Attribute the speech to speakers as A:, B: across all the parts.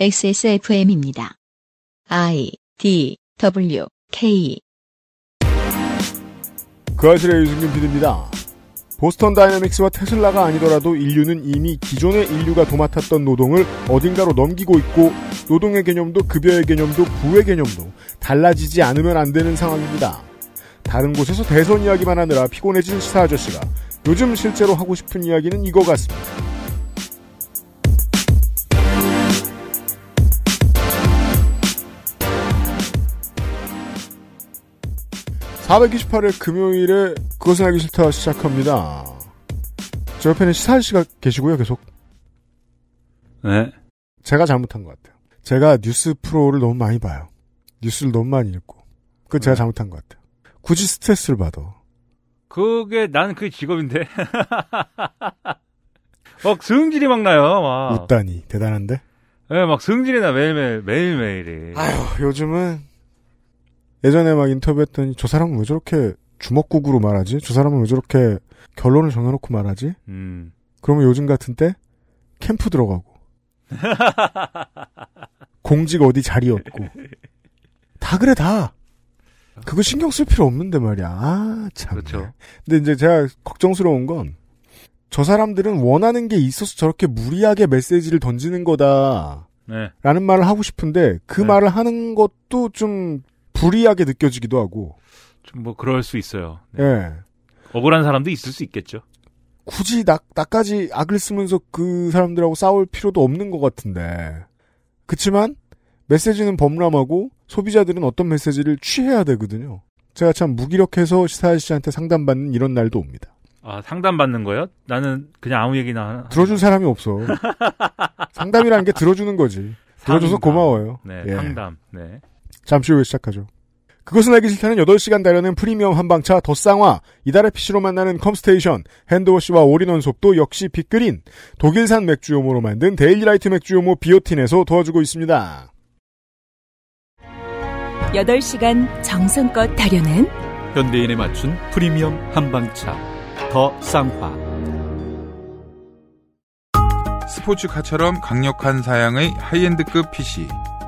A: XSFM입니다. I
B: D W K
A: 그 아실의 유승균 PD입니다. 보스턴 다이내믹스와 테슬라가 아니더라도 인류는 이미 기존의 인류가 도맡았던 노동을 어딘가로 넘기고 있고 노동의 개념도 급여의 개념도 부의 개념도 달라지지 않으면 안 되는 상황입니다. 다른 곳에서 대선 이야기만 하느라 피곤해진 시사 아저씨가 요즘 실제로 하고 싶은 이야기는 이거 같습니다. 428일 금요일에 그것을 알기 싫다 시작합니다. 저 옆에는 시사한 씨가 계시고요, 계속. 네. 제가 잘못한 것 같아요. 제가 뉴스 프로를 너무 많이 봐요. 뉴스를 너무 많이 읽고. 그건 네. 제가 잘못한 것 같아요. 굳이 스트레스를 받아.
C: 그게, 나는 그게 직업인데. 막 승질이 막 나요, 막. 웃다니. 대단한데? 네, 막 승질이 나, 매일매일, 매일매일이. 아휴, 요즘은
A: 예전에 막 인터뷰했더니 저 사람은 왜 저렇게 주먹국으로 말하지? 저 사람은 왜 저렇게 결론을 정해놓고 말하지? 음. 그러면 요즘 같은 때 캠프 들어가고 공직 어디 자리였고 다 그래 다 그거 신경 쓸 필요 없는데 말이야 아, 참 그렇죠. 근데 이제 제가 걱정스러운 건 저 사람들은 원하는 게 있어서 저렇게 무리하게 메시지를 던지는 거다. 네. 라는 말을 하고 싶은데 그 네. 말을 하는 것도
C: 좀 불이하게 느껴지기도 하고. 좀 뭐 그럴 수 있어요. 네. 예. 억울한 사람도 있을 수 있겠죠.
A: 굳이 나, 나까지 악을 쓰면서 그 사람들하고 싸울 필요도 없는 것 같은데. 그치만 메시지는 범람하고 소비자들은 어떤 메시지를 취해야 되거든요. 제가 참 무기력해서 시사일 씨한테 상담받는 이런 날도 옵니다.
C: 아, 상담받는 거요? 나는 그냥 아무 얘기나. 하나
A: 들어줄 사람이 없어. 상담이라는 게 들어주는 거지. 들어줘서 상담. 고마워요. 네, 예.
C: 상담. 네.
A: 잠시 후에 시작하죠. 그것은 알기 싫다는 8시간 달려는 프리미엄 한방차 더 쌍화, 이달의 PC로 만나는 컴스테이션, 핸드워시와 올인원 속도 역시 빛그린, 독일산 맥주요모로 만든 데일리라이트 맥주요모 비오틴에서 도와주고 있습니다.
B: 8시간 정성껏 달여낸
C: 현대인에 맞춘 프리미엄 한방차
D: 더 쌍화 스포츠카처럼 강력한 사양의 하이엔드급 PC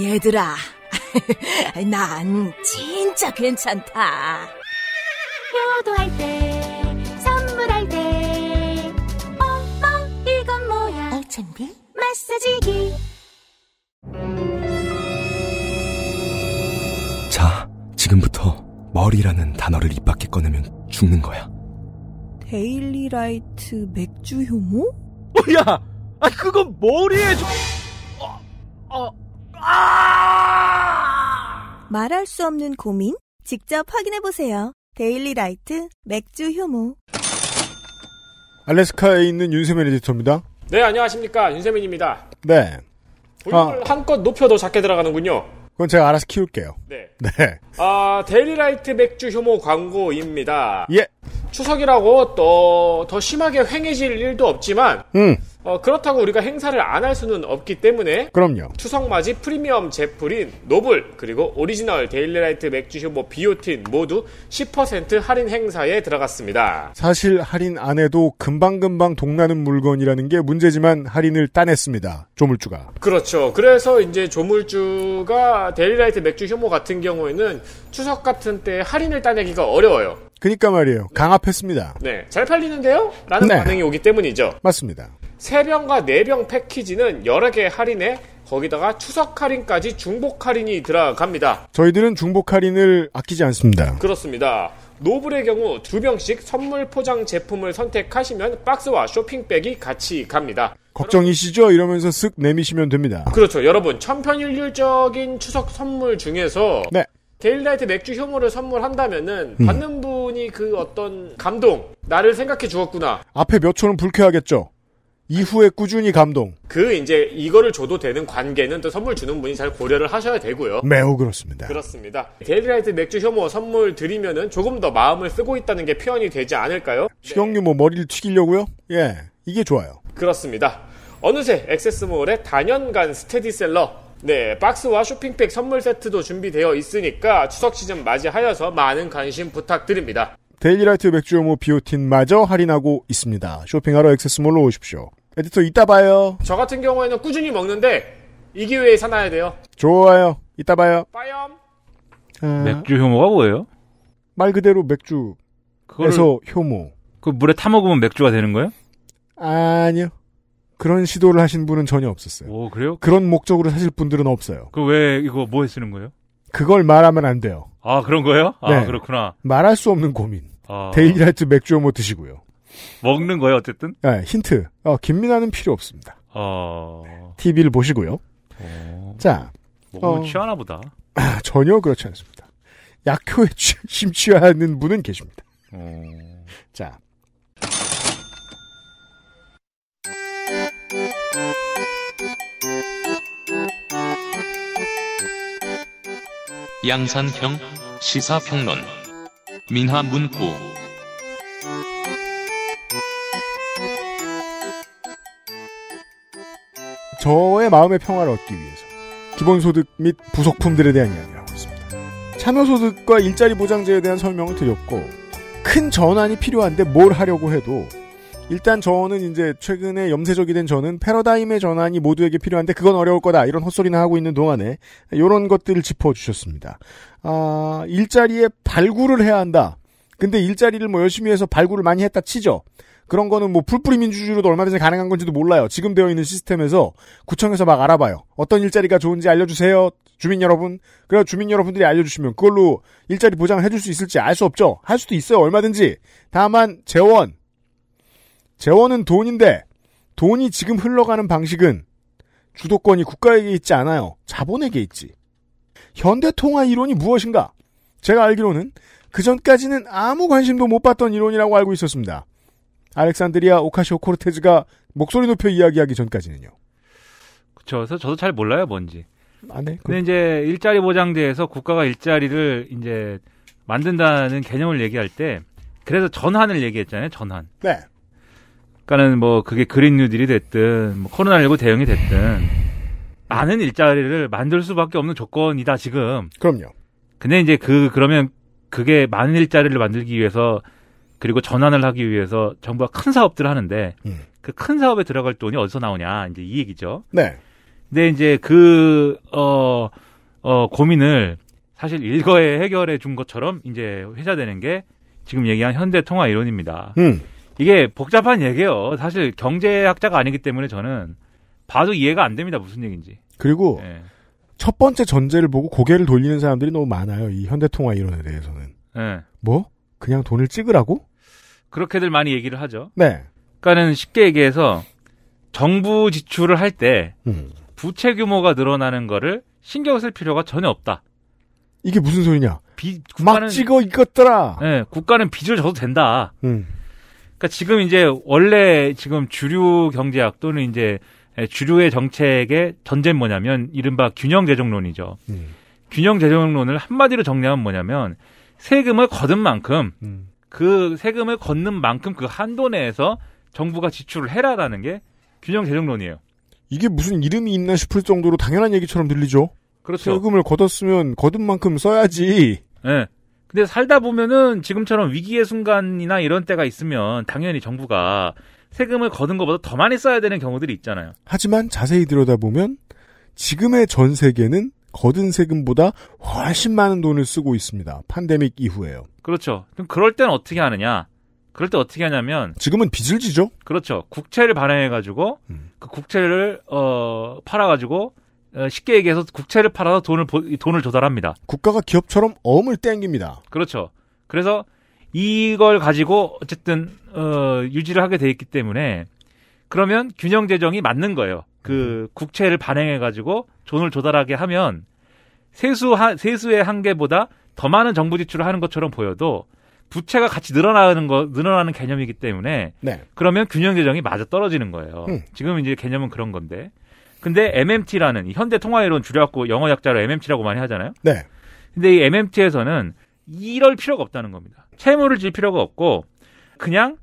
B: 얘들아, 난 진짜 괜찮다. 효도할 때, 선물할 때, 엄마 이건 뭐야? 알찬데? 마사지기.
A: 자, 지금부터 머리라는 단어를 입 밖에 꺼내면 죽는 거야.
B: 데일리라이트 맥주 효모? 뭐야? 아, 그건 머리에 좀... 어, 어. 아! 말할 수 없는 고민? 직접 확인해보세요. 데일리 라이트 맥주 효모.
A: 알래스카에 있는 윤세민 에디터입니다.
E: 네, 안녕하십니까. 윤세민입니다. 네. 볼륨을 아. 한껏 높여도 작게 들어가는군요.
A: 그건 제가 알아서 키울게요. 네. 네.
E: 아, 데일리라이트 맥주 효모 광고입니다. 예. 추석이라고 또 더 심하게 횡해질 일도 없지만, 음. 어, 그렇다고 우리가 행사를 안 할 수는 없기 때문에 그럼요. 추석 맞이 프리미엄 제품인 노블 그리고 오리지널 데일리라이트 맥주 효모 뭐 비오틴 모두 10% 할인 행사에 들어갔습니다.
A: 사실 할인 안 해도 금방금방 동나는 물건이라는 게 문제지만 할인을 따냈습니다. 조물주가.
E: 그렇죠. 그래서 이제 조물주가 데일리라이트 맥주 효모 뭐 같은 경우에는 추석 같은 때 할인을 따내기가 어려워요.
A: 그니까 말이에요. 강압했습니다.
E: 네. 잘 팔리는데요? 라는 네. 반응이 오기 때문이죠. 맞습니다. 3병과 4병 패키지는 여러 개 할인에 거기다가 추석 할인까지 중복 할인이 들어갑니다.
A: 저희들은 중복 할인을 아끼지 않습니다.
E: 그렇습니다. 노블의 경우 두 병씩 선물 포장 제품을 선택하시면 박스와 쇼핑백이 같이 갑니다.
A: 걱정이시죠? 이러면서 쓱 내미시면 됩니다.
E: 그렇죠. 여러분, 천편일률적인 추석 선물 중에서 네. 데일라이트 맥주 효모를 선물한다면은 음. 받는 분이 그 어떤 감동, 나를 생각해 주었구나.
A: 앞에 몇 초는 불쾌하겠죠. 이후에 꾸준히 감동.
E: 그 이제 이거를 줘도 되는 관계는 또 선물 주는 분이 잘 고려를 하셔야 되고요. 매우 그렇습니다. 그렇습니다. 데일리라이트 맥주 혐오 선물 드리면은 조금 더 마음을 쓰고 있다는 게 표현이 되지 않을까요? 네.
A: 식용유 뭐 머리를 튀기려고요? 예, 이게 좋아요.
E: 그렇습니다. 어느새 액세스몰의 단연간 스테디셀러. 네, 박스와 쇼핑백 선물 세트도 준비되어 있으니까 추석 시즌 맞이하여서 많은 관심 부탁드립니다.
A: 데일리라이트 맥주 혐오 비오틴마저 할인하고 있습니다. 쇼핑하러 액세스몰로 오십시오. 에디터 이따 봐요.
E: 저 같은 경우에는 꾸준히 먹는데 이 기회에 사놔야 돼요.
A: 좋아요. 이따 봐요. 빠염.
C: 아, 맥주 효모가 뭐예요?
A: 말 그대로 맥주그래서 효모.
C: 그 물에 타 먹으면 맥주가 되는 거예요?
A: 아니요. 그런 시도를 하신 분은 전혀 없었어요. 오 그래요? 그런 목적으로 사실 분들은 없어요.
C: 그왜 이거 뭐에 쓰는 거예요?
A: 그걸 말하면 안 돼요.
C: 아 그런 거예요? 아 네. 그렇구나.
A: 말할 수 없는 고민.
C: 아, 데일리라이트
A: 맥주 효모 드시고요.
C: 먹는 거예요, 어쨌든?
A: 네, 힌트. 어, 김민아는 필요 없습니다.
C: 어.
A: TV를 보시고요. 어... 자.
C: 먹으면 어... 취하나 보다.
A: 아, 전혀 그렇지 않습니다. 약효에 심취하는 분은 계십니다. 어... 자.
C: 양산형 시사평론 민화문구
A: 저의 마음의 평화를 얻기 위해서 기본소득 및 부속품들에 대한 이야기를 하고 있습니다. 참여소득과 일자리 보장제에 대한 설명을 드렸고 큰 전환이 필요한데 뭘 하려고 해도 일단 저는 이제 최근에 염세적이 된 저는 패러다임의 전환이 모두에게 필요한데 그건 어려울 거다 이런 헛소리나 하고 있는 동안에 이런 것들을 짚어주셨습니다. 아 일자리에 발굴을 해야 한다. 근데 일자리를 뭐 열심히 해서 발굴을 많이 했다 치죠. 그런 거는 뭐 풀뿌리 민주주의로도 얼마든지 가능한 건지도 몰라요. 지금 되어 있는 시스템에서 구청에서 막 알아봐요. 어떤 일자리가 좋은지 알려주세요. 주민 여러분. 그래 주민 여러분들이 알려주시면 그걸로 일자리 보장을 해줄 수 있을지 알 수 없죠. 할 수도 있어요. 얼마든지. 다만 재원. 재원은 돈인데 돈이 지금 흘러가는 방식은 주도권이 국가에게 있지 않아요. 자본에게 있지. 현대통화 이론이 무엇인가? 제가 알기로는 그전까지는 아무 관심도 못 받던 이론이라고 알고 있었습니다. 알렉산드리아 오카시오 코르테즈가 목소리 높여 이야기하기 전까지는요.
C: 그렇죠. 그래서 저도 잘 몰라요 뭔지. 아, 네. 근데 이제 일자리 보장제에서 국가가 일자리를 이제 만든다는 개념을 얘기할 때 그래서 전환을 얘기했잖아요. 전환. 네. 그러니까는 뭐 그게 그린 뉴딜이 됐든 뭐 코로나19 대응이 됐든 많은 일자리를 만들 수밖에 없는 조건이다 지금. 그럼요. 근데 이제 그 그러면 그게 많은 일자리를 만들기 위해서 그리고 전환을 하기 위해서 정부가 큰 사업들을 하는데 음. 그큰 사업에 들어갈 돈이 어디서 나오냐 이제 이 얘기죠. 네. 근데 이제 그어어 어, 고민을 사실 일거에 해결해 준 것처럼 이제 회자되는 게 지금 얘기한 현대 통화 이론입니다. 음. 이게 복잡한 얘기예요. 사실 경제학자가 아니기 때문에 저는 봐도 이해가 안 됩니다. 무슨 얘기인지.
A: 그리고 네. 첫 번째 전제를 보고 고개를 돌리는 사람들이 너무 많아요. 이 현대 통화 이론에 대해서는. 네. 뭐? 그냥 돈을
C: 찍으라고? 그렇게들 많이 얘기를 하죠. 네. 그러니까는 쉽게 얘기해서 정부 지출을 할때 음. 부채 규모가 늘어나는 거를 신경 쓸 필요가 전혀 없다.
A: 이게 무슨 소리냐? 비,
C: 국가는, 막 찍어 이것더라. 네, 국가는 빚을 져도 된다. 음. 그러니까 지금 이제 원래 지금 주류 경제학 또는 이제 주류의 정책의 전제는 뭐냐면 이른바 균형 재정론이죠. 음. 균형 재정론을 한마디로 정리하면 뭐냐면 세금을 걷은 만큼 음. 그 세금을 걷는 만큼 그 한도 내에서 정부가 지출을 해라라는 게 균형 재정론이에요.
A: 이게 무슨 이름이 있나 싶을 정도로 당연한 얘기처럼 들리죠. 그렇죠. 세금을 걷었으면 걷은 만큼 써야지.
C: 예. 네. 근데 살다 보면은 지금처럼 위기의 순간이나 이런 때가 있으면 당연히 정부가 세금을 걷은 것보다 더 많이 써야 되는 경우들이 있잖아요.
A: 하지만 자세히 들여다보면 지금의 전 세계는 거둔 세금보다 훨씬 많은 돈을 쓰고 있습니다. 팬데믹 이후에요.
C: 그렇죠. 그럼 그럴 땐 어떻게 하느냐? 그럴 때 어떻게 하냐면 지금은 빚을 지죠. 그렇죠. 국채를 발행해 가지고 음. 그 국채를 어 팔아 가지고 어, 쉽게 얘기해서 국채를 팔아서 돈을 돈을 조달합니다. 국가가 기업처럼 엄을 땡깁니다. 그렇죠. 그래서 이걸 가지고 어쨌든 어, 유지를 하게 돼 있기 때문에 그러면 균형 재정이 맞는 거예요. 그 국채를 발행해 가지고 돈을 조달하게 하면 세수 세수의 한계보다 더 많은 정부 지출을 하는 것처럼 보여도 부채가 같이 늘어나는 거 늘어나는 개념이기 때문에 네. 그러면 균형 재정이 맞아 떨어지는 거예요. 음. 지금 이제 개념은 그런 건데. 근데 MMT라는 현대 통화이론 줄여갖고 영어 약자로 MMT라고 많이 하잖아요. 네. 근데 이 MMT에서는 이럴 필요가 없다는 겁니다. 채무를 질 필요가 없고 그냥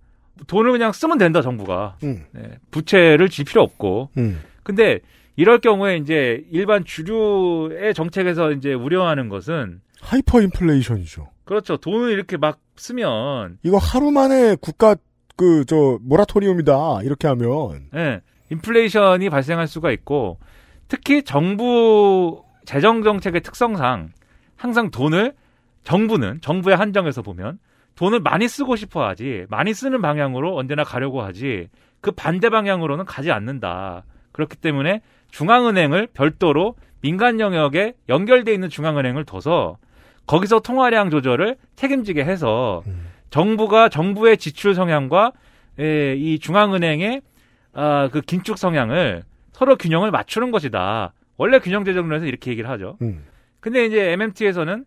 C: 돈을 그냥 쓰면 된다 정부가 음. 네, 부채를 질 필요 없고 음. 근데 이럴 경우에 이제 일반 주류의 정책에서 이제 우려하는 것은
A: 하이퍼 인플레이션이죠.
C: 그렇죠. 돈을 이렇게 막 쓰면
A: 이거 하루 만에 국가 그 저 모라토리움이다 이렇게 하면
C: 예. 네, 인플레이션이 발생할 수가 있고 특히 정부 재정 정책의 특성상 항상 돈을 정부는 정부의 한정에서 보면 돈을 많이 쓰고 싶어 하지 많이 쓰는 방향으로 언제나 가려고 하지 그 반대 방향으로는 가지 않는다. 그렇기 때문에 중앙은행을 별도로 민간 영역에 연결돼 있는 중앙은행을 둬서 거기서 통화량 조절을 책임지게 해서 음. 정부가 정부의 지출 성향과 에, 이 중앙은행의 아, 그 긴축 성향을 서로 균형을 맞추는 것이다. 원래 균형 재정론에서 이렇게 얘기를 하죠. 음. 근데 이제 MMT에서는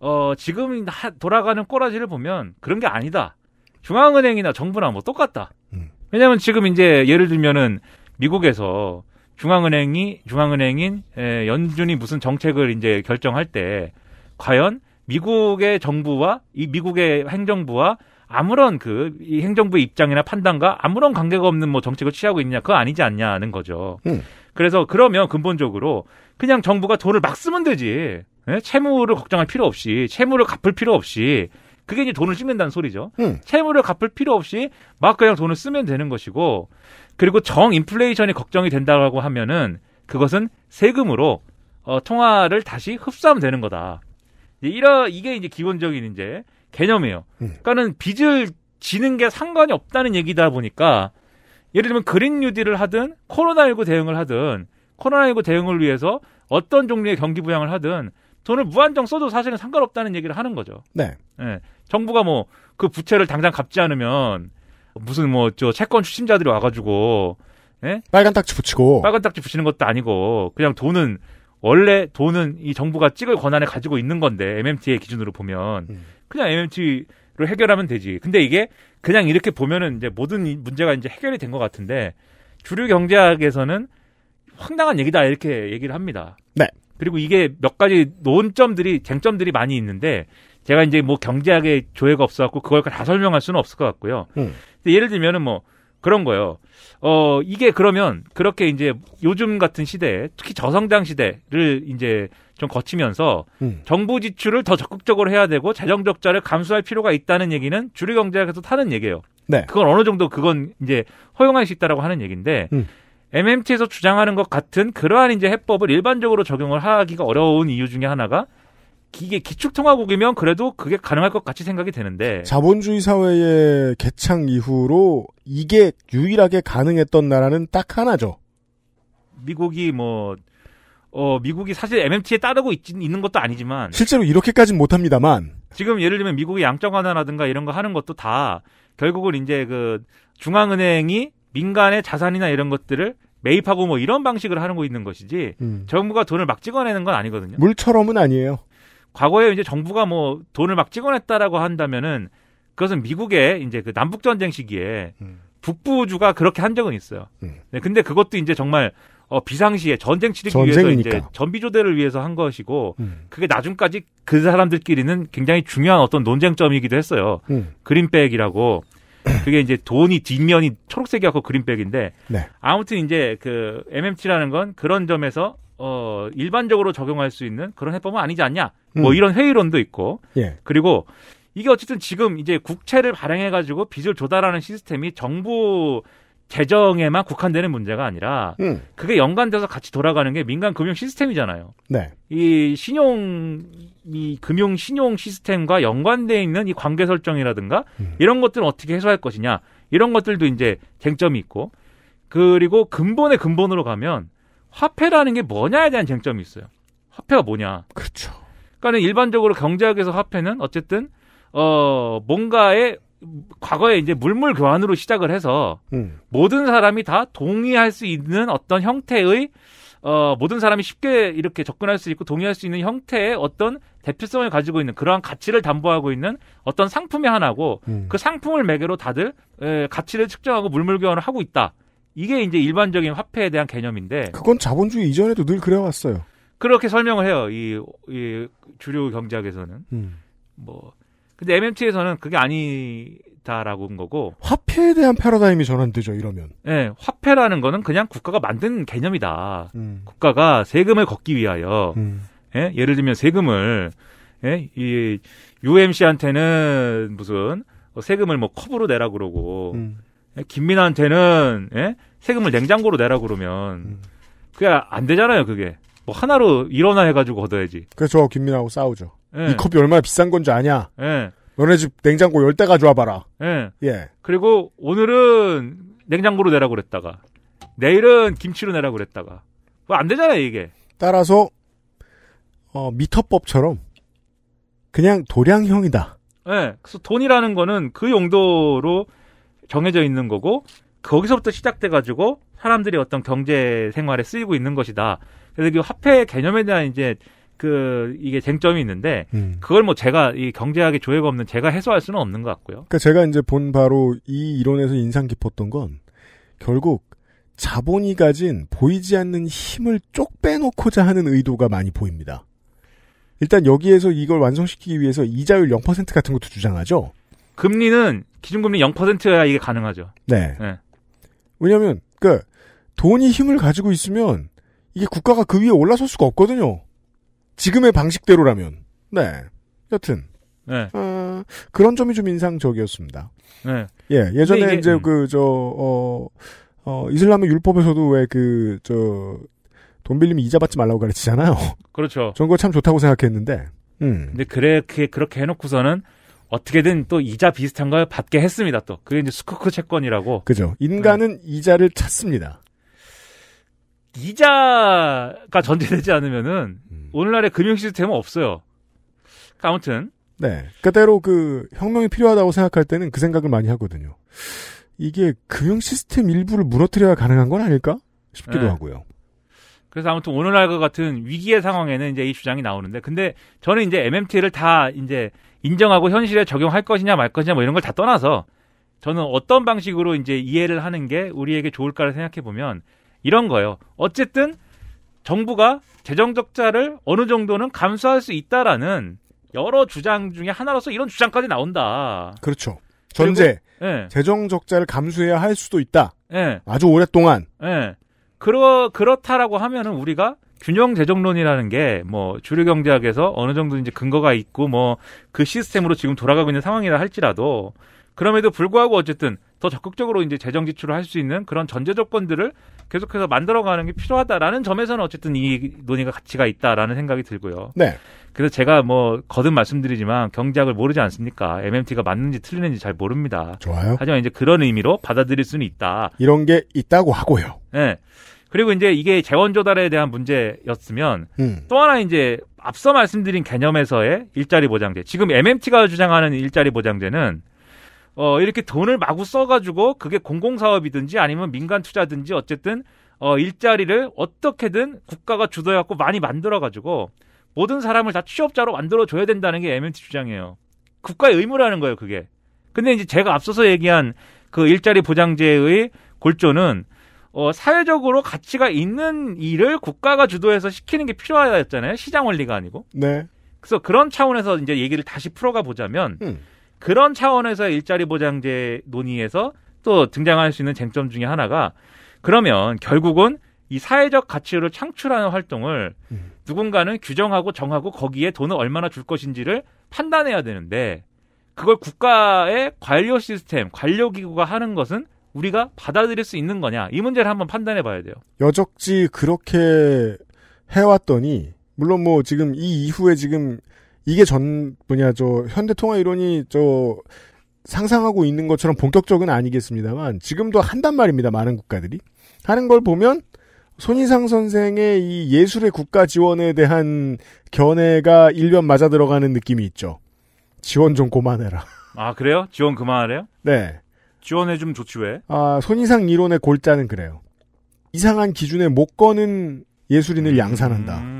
C: 어, 지금 돌아가는 꼬라지를 보면 그런 게 아니다. 중앙은행이나 정부나 뭐 똑같다. 음. 왜냐면 지금 이제 예를 들면은 미국에서 중앙은행이 중앙은행인 에, 연준이 무슨 정책을 이제 결정할 때 과연 미국의 정부와 이 미국의 행정부와 아무런 그이 행정부의 입장이나 판단과 아무런 관계가 없는 뭐 정책을 취하고 있냐 그거 아니지 않냐는 거죠. 음. 그래서 그러면 근본적으로 그냥 정부가 돈을 막 쓰면 되지. 예? 채무를 걱정할 필요 없이 채무를 갚을 필요 없이 그게 이제 돈을 찍는다는 소리죠. 음. 채무를 갚을 필요 없이 막 그냥 돈을 쓰면 되는 것이고 그리고 정인플레이션이 걱정이 된다고 하면은 그것은 세금으로 어, 통화를 다시 흡수하면 되는 거다. 이제 이러 이게 이제 기본적인 이제 개념이에요. 음. 그러니까는 빚을 지는 게 상관이 없다는 얘기다 보니까 예를 들면 그린 뉴딜을 하든 코로나19 대응을 하든 코로나19 대응을 위해서 어떤 종류의 경기 부양을 하든 돈을 무한정 써도 사실은 상관없다는 얘기를 하는 거죠. 네. 네. 정부가 뭐 그 부채를 당장 갚지 않으면 무슨 뭐 저 채권 추심자들이 와가지고 예? 빨간 딱지 붙이고 빨간 딱지 붙이는 것도 아니고 그냥 돈은 원래 돈은 이 정부가 찍을 권한을 가지고 있는 건데 MMT의 기준으로 보면 음. 그냥 MMT로 해결하면 되지. 근데 이게 그냥 이렇게 보면은 이제 모든 문제가 이제 해결이 된 것 같은데 주류 경제학에서는 황당한 얘기다 이렇게 얘기를 합니다. 네. 그리고 이게 몇 가지 논점들이 쟁점들이 많이 있는데 제가 이제 뭐 경제학에 조예가 없어갖고 그걸 다 설명할 수는 없을 것 같고요. 음. 예를 들면은 뭐 그런 거예요. 어 이게 그러면 그렇게 이제 요즘 같은 시대에 특히 저성장 시대를 이제 좀 거치면서 음. 정부 지출을 더 적극적으로 해야 되고 재정 적자를 감수할 필요가 있다는 얘기는 주류 경제학에서 타는 얘기예요. 네. 그건 어느 정도 그건 이제 허용할 수 있다라고 하는 얘기인데 음. MMT에서 주장하는 것 같은 그러한 이제 해법을 일반적으로 적용을 하기가 어려운 이유 중에 하나가 이게 기축통화국이면 그래도 그게 가능할 것 같이 생각이 되는데 자본주의
A: 사회의 개창 이후로 이게 유일하게 가능했던 나라는 딱 하나죠.
C: 미국이 뭐 어, 미국이 사실 MMT에 따르고 있, 는 것도 아니지만
A: 실제로 이렇게까지는 못합니다만
C: 지금 예를 들면 미국의 양적 완화라든가 이런 거 하는 것도 다 결국은 이제 그 중앙은행이 민간의 자산이나 이런 것들을 매입하고 뭐 이런 방식을 하는 거 있는 것이지 음. 정부가 돈을 막 찍어내는 건 아니거든요.
A: 물처럼은 아니에요.
C: 과거에 이제 정부가 뭐 돈을 막 찍어냈다라고 한다면은 그것은 미국의 이제 그 남북 전쟁 시기에 음. 북부주가 그렇게 한 적은 있어요. 음. 네, 근데 그것도 이제 정말 어, 비상시에 전쟁 치르기 전쟁이니까. 위해서 이제 전비조대를 위해서 한 것이고 음. 그게 나중까지 그 사람들끼리는 굉장히 중요한 어떤 논쟁점이기도 했어요. 음. 그린백이라고 그게 이제 돈이 뒷면이 초록색이었고 그 그린백인데 네. 아무튼 이제 그 MMT라는 건 그런 점에서 어 일반적으로 적용할 수 있는 그런 해법은 아니지 않냐. 뭐 음. 뭐 이런 회의론도 있고. 예. 그리고 이게 어쨌든 지금 이제 국채를 발행해 가지고 빚을 조달하는 시스템이 정부 재정에만 국한되는 문제가 아니라 음. 그게 연관돼서 같이 돌아가는 게 민간 금융 시스템이잖아요. 네. 이 신용 이 금융 신용 시스템과 연관돼 있는 이 관계 설정이라든가 음. 이런 것들은 어떻게 해소할 것이냐 이런 것들도 이제 쟁점이 있고 그리고 근본의 근본으로 가면 화폐라는 게 뭐냐에 대한 쟁점이 있어요. 화폐가 뭐냐? 그렇죠. 그러니까는 일반적으로 경제학에서 화폐는 어쨌든 어 뭔가의 과거에 이제 물물 교환으로 시작을 해서 음. 모든 사람이 다 동의할 수 있는 어떤 형태의 어, 모든 사람이 쉽게 이렇게 접근할 수 있고 동의할 수 있는 형태의 어떤 대표성을 가지고 있는 그러한 가치를 담보하고 있는 어떤 상품의 하나고 음. 그 상품을 매개로 다들 에, 가치를 측정하고 물물 교환을 하고 있다. 이게 이제 일반적인 화폐에 대한 개념인데
A: 그건 자본주의 이전에도 늘 그래왔어요.
C: 그렇게 설명을 해요. 이, 이 주류 경제학에서는 음. 뭐 근데 MMT에서는 그게 아니다라고 한 거고.
A: 화폐에 대한 패러다임이 전환되죠, 이러면.
C: 네, 화폐라는 거는 그냥 국가가 만든 개념이다. 음. 국가가 세금을 걷기 위하여, 음. 예? 예를 들면 세금을, 예? 이, UMC한테는 무슨, 뭐 세금을 뭐 컵으로 내라 그러고, 음. 예? 김민아한테는, 예? 세금을 냉장고로 내라 그러면, 음. 그게 안 되잖아요, 그게. 뭐 하나로 일어나 해가지고 걷어야지.
A: 그래서 저 김민아하고 싸우죠. 예. 이 컵이 얼마나 비싼 건지 아냐? 예. 너네 집 냉장고 열대 가져와 봐라.
C: 예. 예. 그리고 오늘은 냉장고로 내라고 그랬다가 내일은 김치로 내라고 그랬다가 뭐안 되잖아요 이게.
A: 따라서 어, 미터법처럼 그냥 도량형이다.
C: 예. 그래서 돈이라는 거는 그 용도로 정해져 있는 거고 거기서부터 시작돼 가지고 사람들이 어떤 경제 생활에 쓰이고 있는 것이다. 그래서 그 화폐 개념에 대한 이제 그 이게 쟁점이 있는데 음. 그걸 뭐 제가 이 경제학의 조예가 없는 제가 해소할 수는 없는 것 같고요.
A: 그러니까 제가 이제 본 바로 이 이론에서 인상 깊었던 건 결국 자본이 가진 보이지 않는 힘을 쪽 빼놓고자 하는 의도가 많이 보입니다. 일단 여기에서 이걸 완성시키기 위해서 이자율 0% 같은 것도 주장하죠.
C: 금리는 기준금리 0%야 이게 가능하죠. 네. 네.
A: 왜냐하면 그 그러니까 돈이 힘을 가지고 있으면 이게 국가가 그 위에 올라설 수가 없거든요. 지금의 방식대로라면 네 여튼 네. 어, 그런 점이 좀 인상적이었습니다. 네. 예 예전에 이제 음. 그저 어, 어, 이슬람의 율법에서도 왜 그 저 돈 빌리면 이자 받지 말라고 가르치잖아요. 그렇죠. 전 그거 참 좋다고 생각했는데. 음.
C: 근데 그렇게 그렇게 해놓고서는 어떻게든 또 이자 비슷한 걸 받게 했습니다. 또 그게 이제 스쿠크 채권이라고. 그죠. 인간은 네. 이자를 찾습니다. 이자가 전제되지 않으면은 음. 오늘날의 금융 시스템은 없어요. 그러니까 아무튼.
A: 네. 그때로 그러니까 그 혁명이 필요하다고 생각할 때는 그 생각을 많이 하거든요. 이게 금융 시스템 일부를 무너뜨려야 가능한 건 아닐까 싶기도 네.
C: 하고요. 그래서 아무튼 오늘날과 같은 위기의 상황에는 이제 이 주장이 나오는데, 근데 저는 이제 MMT를 다 이제 인정하고 현실에 적용할 것이냐 말 것이냐 뭐 이런 걸 다 떠나서 저는 어떤 방식으로 이제 이해를 하는 게 우리에게 좋을까를 생각해 보면 이런 거예요. 어쨌든 정부가 재정 적자를 어느 정도는 감수할 수 있다라는 여러 주장 중에 하나로서 이런 주장까지 나온다.
A: 그렇죠. 전제. 예. 재정 적자를 감수해야 할 수도 있다. 예. 아주 오랫동안.
C: 예. 그러 그렇다라고 하면은 우리가 균형 재정론이라는 게 뭐 주류 경제학에서 어느 정도 이제 근거가 있고 뭐 그 시스템으로 지금 돌아가고 있는 상황이라 할지라도 그럼에도 불구하고 어쨌든 더 적극적으로 이제 재정 지출을 할 수 있는 그런 전제 조건들을 계속해서 만들어가는 게 필요하다라는 점에서는 어쨌든 이 논의가 가치가 있다라는 생각이 들고요. 네. 그래서 제가 뭐 거듭 말씀드리지만 경제학을 모르지 않습니까? MMT가 맞는지 틀리는지 잘 모릅니다. 좋아요. 하지만 이제 그런 의미로 받아들일 수는 있다.
A: 이런 게 있다고 하고요.
C: 네. 그리고 이제 이게 재원 조달에 대한 문제였으면 음. 또 하나 이제 앞서 말씀드린 개념에서의 일자리 보장제. 지금 MMT가 주장하는 일자리 보장제는 어, 이렇게 돈을 마구 써가지고 그게 공공사업이든지 아니면 민간 투자든지 어쨌든 어, 일자리를 어떻게든 국가가 주도해갖고 많이 만들어가지고 모든 사람을 다 취업자로 만들어줘야 된다는 게 MMT 주장이에요. 국가의 의무라는 거예요, 그게. 근데 이제 제가 앞서서 얘기한 그 일자리 보장제의 골조는 어, 사회적으로 가치가 있는 일을 국가가 주도해서 시키는 게필요하다했잖아요 시장 원리가 아니고. 네. 그래서 그런 차원에서 이제 얘기를 다시 풀어가 보자면 음. 그런 차원에서 일자리 보장제 논의에서 또 등장할 수 있는 쟁점 중에 하나가 그러면 결국은 이 사회적 가치를 창출하는 활동을 음. 누군가는 규정하고 정하고 거기에 돈을 얼마나 줄 것인지를 판단해야 되는데 그걸 국가의 관료 시스템, 관료 기구가 하는 것은 우리가 받아들일 수 있는 거냐 이 문제를 한번 판단해 봐야 돼요.
A: 여적지 그렇게 해왔더니 물론 뭐 지금 이 이후에 지금 이게 전 뭐냐 저 현대 통화 이론이 저 상상하고 있는 것처럼 본격적은 아니겠습니다만 지금도 한단 말입니다. 많은 국가들이 하는 걸 보면 손희상 선생의 이 예술의 국가 지원에 대한 견해가 일면 맞아 들어가는 느낌이 있죠. 지원 좀 그만해라.
C: 아 그래요? 지원 그만하래요? 네. 지원해 좀 좋지 왜?
A: 아 손희상 이론의 골자는 그래요. 이상한 기준에 못 거는 예술인을 음... 양산한다.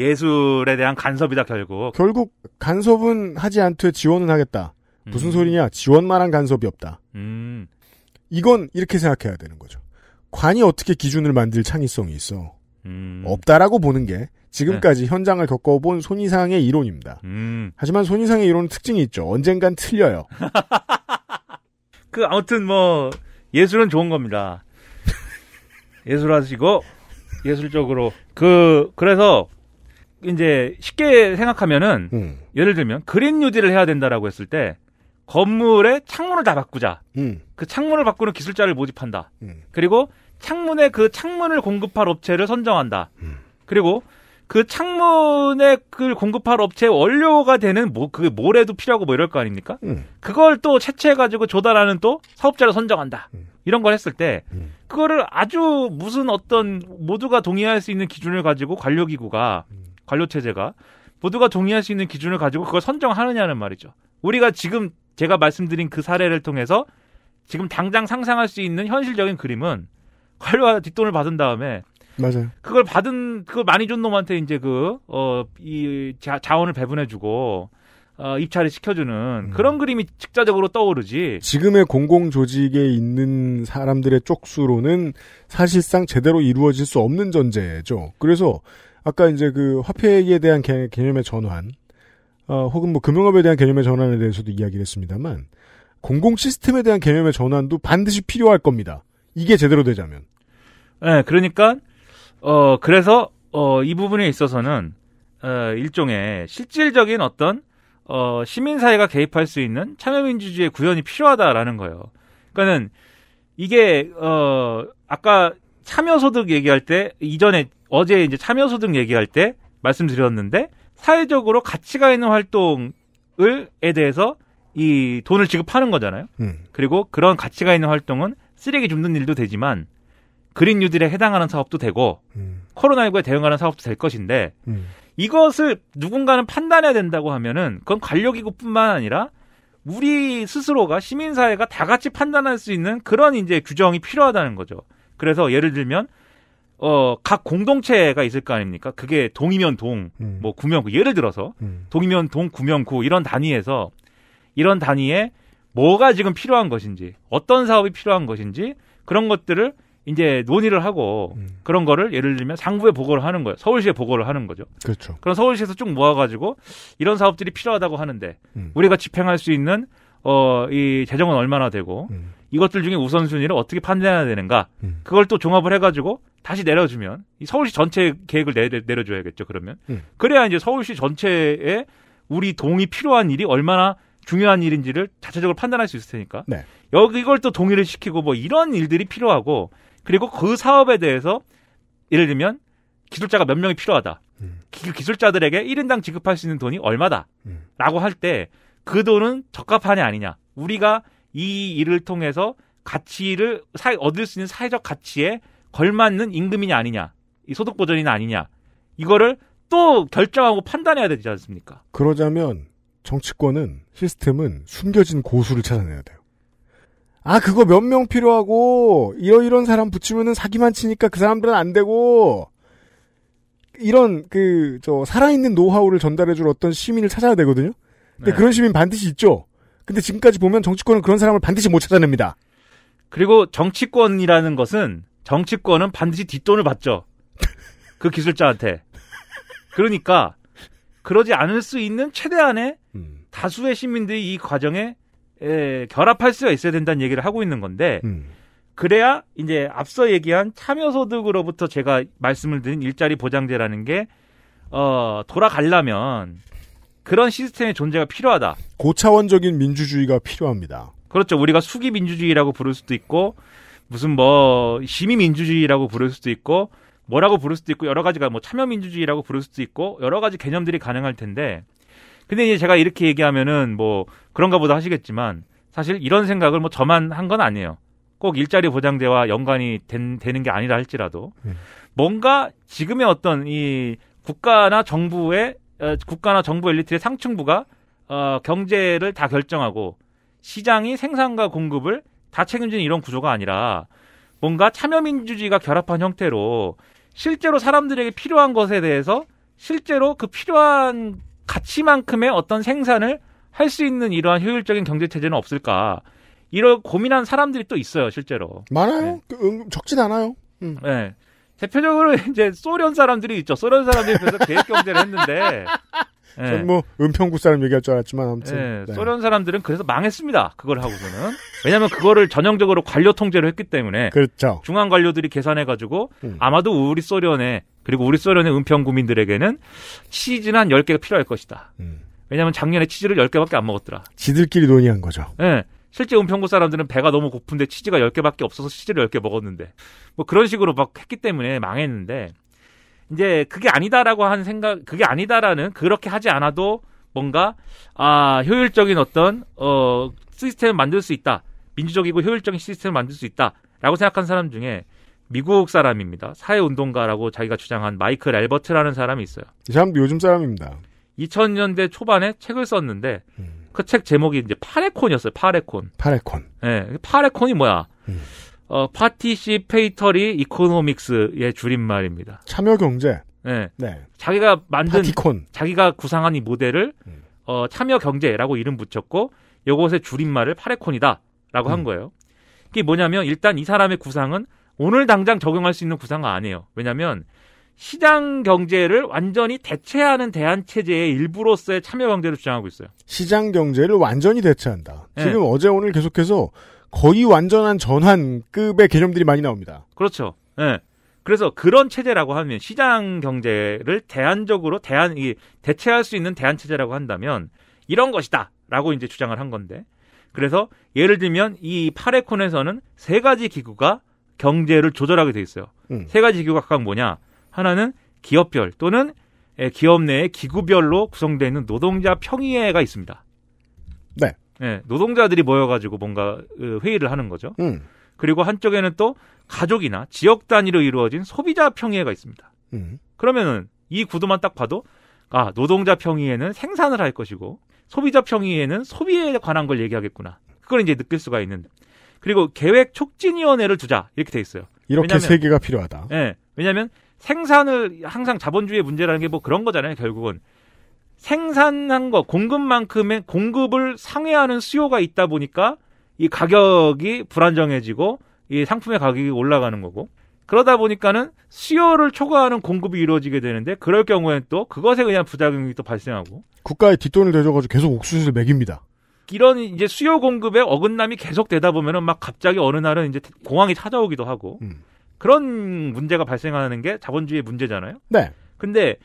C: 예술에 대한 간섭이다 결국.
A: 결국 간섭은 하지 않되 지원은 하겠다. 무슨 음. 소리냐? 지원만한 간섭이 없다. 음. 이건 이렇게 생각해야 되는 거죠. 관이 어떻게 기준을 만들 창의성이 있어? 음. 없다라고 보는 게 지금까지 네. 현장을 겪어본 손이상의 이론입니다. 음. 하지만 손이상의 이론은 특징이 있죠. 언젠간 틀려요.
C: 그 아무튼 뭐 예술은 좋은 겁니다. 예술하시고 예술적으로 그 그래서 이제 쉽게 생각하면은 음. 예를 들면 그린 뉴딜을 해야 된다라고 했을 때 건물의 창문을 다 바꾸자. 음. 그 창문을 바꾸는 기술자를 모집한다. 음. 그리고 창문에그 창문을 공급할 업체를 선정한다. 음. 그리고 그 창문에 그 공급할 업체 원료가 되는 뭐 그게 모래도 필요하고 뭐 이럴 거 아닙니까? 음. 그걸 또 채취해 가지고 조달하는 또 사업자를 선정한다. 음. 이런 걸 했을 때 그거를 아주 무슨 어떤 모두가 동의할 수 있는 기준을 가지고 관료기구가 관료 체제가 모두가 동의할 수 있는 기준을 가지고 그걸 선정하느냐는 말이죠. 우리가 지금 제가 말씀드린 그 사례를 통해서 지금 당장 상상할 수 있는 현실적인 그림은 관료가 뒷돈을 받은 다음에 맞아요. 그걸 받은 그걸 많이 준 놈한테 이제 그어이 자원을 배분해주고 어, 입찰을 시켜주는 음. 그런 그림이 직자적으로 떠오르지.
A: 지금의 공공 조직에 있는 사람들의 쪽수로는 사실상 제대로 이루어질 수 없는 전제죠. 그래서 아까 이제 그 화폐에 대한 개, 념의 전환, 어, 혹은 뭐 금융업에 대한 개념의 전환에 대해서도 이야기를 했습니다만, 공공 시스템에 대한 개념의 전환도 반드시 필요할 겁니다. 이게 제대로 되자면.
C: 네, 그러니까, 어, 그래서, 어, 이 부분에 있어서는, 어, 일종의 실질적인 어떤, 어, 시민사회가 개입할 수 있는 참여민주주의의 구현이 필요하다라는 거예요. 그러니까는, 이게, 어, 아까 참여소득 얘기할 때, 이전에 어제 이제 참여소득 얘기할 때 말씀드렸는데 사회적으로 가치가 있는 활동을에 대해서 이 돈을 지급하는 거잖아요. 음. 그리고 그런 가치가 있는 활동은 쓰레기 줍는 일도 되지만 그린 뉴딜에 해당하는 사업도 되고 음. 코로나19에 대응하는 사업도 될 것인데 음. 이것을 누군가는 판단해야 된다고 하면은 그건 관료기구뿐만 아니라 우리 스스로가 시민사회가 다 같이 판단할 수 있는 그런 이제 규정이 필요하다는 거죠. 그래서 예를 들면 어, 각 공동체가 있을 거 아닙니까? 그게 동이면 동, 음. 뭐 구명구. 예를 들어서 음. 동이면 동, 구명구 이런 단위에서 이런 단위에 뭐가 지금 필요한 것인지, 어떤 사업이 필요한 것인지 그런 것들을 이제 논의를 하고 음. 그런 거를 예를 들면 상부에 보고를 하는 거예요. 서울시에 보고를 하는 거죠. 그렇죠. 그럼 서울시에서 쭉 모아가지고 이런 사업들이 필요하다고 하는데 음. 우리가 집행할 수 있는 어, 이 재정은 얼마나 되고 음. 이것들 중에 우선순위를 어떻게 판단해야 되는가 음. 그걸 또 종합을 해가지고 다시 내려주면 서울시 전체 계획을 내려, 줘야겠죠 그러면 음. 그래야 이제 서울시 전체에 우리 동의 필요한 일이 얼마나 중요한 일인지를 자체적으로 판단할 수 있을 테니까 네. 여기 이걸 또 동의를 시키고 뭐 이런 일들이 필요하고 그리고 그 사업에 대해서 예를 들면 기술자가 몇 명이 필요하다 음. 기, 기술자들에게 1인당 지급할 수 있는 돈이 얼마다 음. 라고 할 때 그 돈은 적합하냐 아니냐 우리가 이 일을 통해서 가치를 사회, 얻을 수 있는 사회적 가치에 걸맞는 임금이냐 아니냐 이 소득 보전이냐 아니냐 이거를 또 결정하고 판단해야 되지 않습니까?
A: 그러자면 정치권은 시스템은 숨겨진 고수를 찾아내야 돼요. 아 그거 몇 명 필요하고 이러 이런 사람 붙이면은 사기만 치니까 그 사람들은 안 되고 이런 그 저 살아있는 노하우를 전달해줄 어떤 시민을 찾아야 되거든요. 근데 네. 그런 시민 반드시 있죠. 근데 지금까지 보면 정치권은 그런 사람을 반드시 못 찾아냅니다.
C: 그리고 정치권이라는 것은 정치권은 반드시 뒷돈을 받죠. 그 기술자한테. 그러니까 그러지 않을 수 있는 최대한의 음. 다수의 시민들이 이 과정에 에, 결합할 수가 있어야 된다는 얘기를 하고 있는 건데 음. 그래야 이제 앞서 얘기한 참여소득으로부터 제가 말씀을 드린 일자리 보장제라는 게 어, 돌아가려면 그런 시스템의 존재가 필요하다.
A: 고차원적인 민주주의가 필요합니다.
C: 그렇죠. 우리가 수기 민주주의라고 부를 수도 있고 무슨 뭐 시민 민주주의라고 부를 수도 있고 뭐라고 부를 수도 있고 여러 가지가 뭐 참여 민주주의라고 부를 수도 있고 여러 가지 개념들이 가능할 텐데 근데 이제 제가 이렇게 얘기하면은 뭐 그런가 보다 하시겠지만 사실 이런 생각을 뭐 저만 한 건 아니에요. 꼭 일자리 보장제와 연관이 된, 되는 게 아니라 할지라도 음. 뭔가 지금의 어떤 이 국가나 정부의 어, 국가나 정부 엘리트의 상층부가 어, 경제를 다 결정하고 시장이 생산과 공급을 다 책임지는 이런 구조가 아니라 뭔가 참여민주주의가 결합한 형태로 실제로 사람들에게 필요한 것에 대해서 실제로 그 필요한 가치만큼의 어떤 생산을 할 수 있는 이러한 효율적인 경제 체제는 없을까 이런 고민한 사람들이 또 있어요 실제로 많아요
A: 네. 그, 음, 적진 않아요 음.
C: 네 대표적으로 이제 소련 사람들이 있죠. 소련 사람들이 그래서 계획 경제를 했는데 전뭐
A: 예. 은평구 사람 얘기할 줄 알았지만 아무튼 네. 네. 소련
C: 사람들은 그래서 망했습니다. 그걸 하고서는 왜냐하면 그거를 전형적으로 관료 통제를 했기 때문에 그렇죠. 중앙 관료들이 계산해가지고 음. 아마도 우리 소련에 그리고 우리 소련의 은평 구민들에게는 치즈는 한1 0 개가 필요할 것이다. 음. 왜냐하면 작년에 치즈를 1 0 개밖에 안 먹었더라.
A: 지들끼리 논의한 거죠. 네.
C: 실제 은평구 사람들은 배가 너무 고픈데 치즈가 10개밖에 없어서 치즈를 10개 먹었는데 뭐 그런 식으로 막 했기 때문에 망했는데 이제 그게 아니다라고 한 생각 그게 아니다라는 그렇게 하지 않아도 뭔가 아 효율적인 어떤 어 시스템을 만들 수 있다 민주적이고 효율적인 시스템을 만들 수 있다라고 생각한 사람 중에 미국 사람입니다 사회운동가라고 자기가 주장한 마이클 엘버트라는 사람이 있어요
A: 이 사람도 요즘 사람입니다
C: 2000년대 초반에 책을 썼는데 음. 그책 제목이 이제 파레콘이었어요. 파레콘. 파레콘. 예. 파레콘이 뭐야? 음. 어, 파티시페이터리 이코노믹스의 줄임말입니다.
A: 참여 경제. 네. 예. 네.
C: 자기가 만든 파티콘. 자기가 구상한 이 모델을 음. 어, 참여 경제라고 이름 붙였고 요것의 줄임말을 파레콘이다라고 음. 한 거예요. 이게 뭐냐면 일단 이 사람의 구상은 오늘 당장 적용할 수 있는 구상은 아니에요. 왜냐면 시장 경제를 완전히 대체하는 대안 체제의 일부로서의 참여 경제를 주장하고 있어요.
A: 시장 경제를 완전히 대체한다. 네. 지금 어제 오늘 계속해서 거의 완전한 전환급의 개념들이 많이 나옵니다.
C: 그렇죠. 예. 네. 그래서 그런 체제라고 하면 시장 경제를 대안적으로 대안 이 대체할 수 있는 대안 체제라고 한다면 이런 것이다라고 이제 주장을 한 건데. 그래서 예를 들면 이 파레콘에서는 세 가지 기구가 경제를 조절하게 돼 있어요. 음. 세 가지 기구가 각각 뭐냐? 하나는 기업별 또는 예, 기업 내에 기구별로 구성되어 있는 노동자 평의회가 있습니다. 네. 네 노동자들이 모여가지고 뭔가 그, 회의를 하는 거죠. 음. 그리고 한쪽에는 또 가족이나 지역 단위로 이루어진 소비자 평의회가 있습니다. 음. 그러면은 이 구도만 딱 봐도 아 노동자 평의회는 생산을 할 것이고 소비자 평의회는 소비에 관한 걸 얘기하겠구나. 그걸 이제 느낄 수가 있는. 그리고 계획 촉진위원회를 두자 이렇게 돼 있어요.
A: 이렇게 왜냐면, 세 개가 필요하다.
C: 네, 예, 왜냐하면 생산을 항상 자본주의 의 문제라는 게 뭐 그런 거잖아요. 결국은 생산한 거 공급만큼의 공급을 상회하는 수요가 있다 보니까 이 가격이 불안정해지고 이 상품의 가격이 올라가는 거고 그러다 보니까는 수요를 초과하는 공급이 이루어지게 되는데 그럴 경우에는 또 그것에 의한 부작용이 또 발생하고
A: 국가의 뒷돈을 대줘가지고 계속 옥수수를 먹입니다.
C: 이런 이제 수요 공급의 어긋남이 계속 되다 보면은 막 갑자기 어느 날은 이제 공황이 찾아오기도 하고 음. 그런 문제가 발생하는 게 자본주의 의 문제잖아요. 네. 근데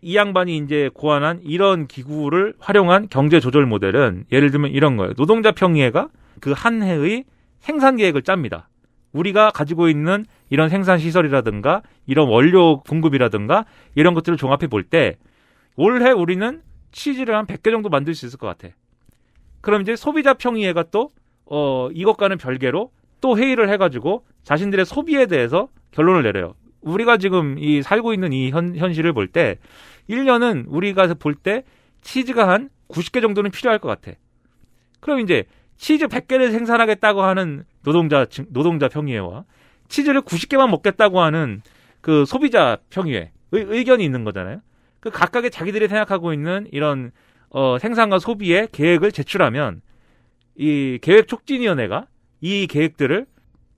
C: 이 양반이 이제 고안한 이런 기구를 활용한 경제 조절 모델은 예를 들면 이런 거예요. 노동자 평의회가 그 한 해의 생산 계획을 짭니다. 우리가 가지고 있는 이런 생산 시설이라든가 이런 원료 공급이라든가 이런 것들을 종합해 볼 때 올해 우리는 치즈를 한 100개 정도 만들 수 있을 것 같아. 그럼 이제 소비자 평의회가 또 어, 이것과는 별개로 또 회의를 해가지고 자신들의 소비에 대해서 결론을 내려요. 우리가 지금 이 살고 있는 이 현, 현실을 볼 때 1년은 우리가 볼 때 치즈가 한 90개 정도는 필요할 것 같아. 그럼 이제 치즈 100개를 생산하겠다고 하는 노동자 노동자 평의회와 치즈를 90개만 먹겠다고 하는 그 소비자 평의회 의, 의견이 있는 거잖아요. 그 각각의 자기들이 생각하고 있는 이런 어, 생산과 소비의 계획을 제출하면 이 계획 촉진위원회가 이 계획들을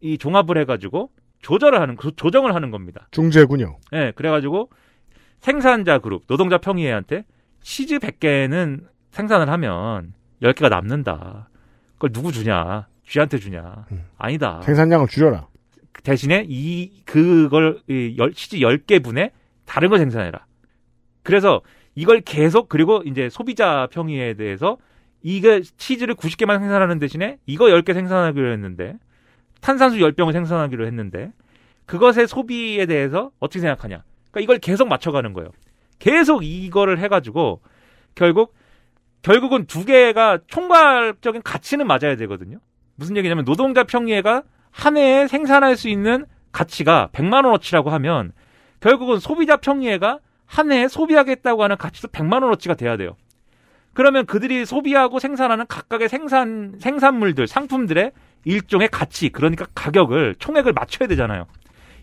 C: 이 종합을 해가지고 조절을 하는 조정을 하는 겁니다.
A: 중재군요.
C: 예, 네, 그래가지고 생산자 그룹 노동자 평의회한테 치즈 100개는 생산을 하면 10개가 남는다. 그걸 누구 주냐? 쥐한테 주냐? 음. 아니다. 생산량을 줄여라. 대신에 이 그걸 이 열, 치즈 10개 분에 다른 걸 생산해라. 그래서 이걸 계속 그리고 이제 소비자 평의에 대해서 이게 치즈를 90개만 생산하는 대신에 이거 10개 생산하기로 했는데 탄산수 10병을 생산하기로 했는데 그것의 소비에 대해서 어떻게 생각하냐. 그러니까 이걸 계속 맞춰가는 거예요. 계속 이거를 해가지고 결국 결국은 두 개가 총괄적인 가치는 맞아야 되거든요. 무슨 얘기냐면 노동자 평리회가 한 해에 생산할 수 있는 가치가 100만 원어치라고 하면 결국은 소비자 평리회가 한 해에 소비하겠다고 하는 가치도 100만 원어치가 돼야 돼요. 그러면 그들이 소비하고 생산하는 각각의 생산 생산물들 상품들의 일종의 가치 그러니까 가격을 총액을 맞춰야 되잖아요.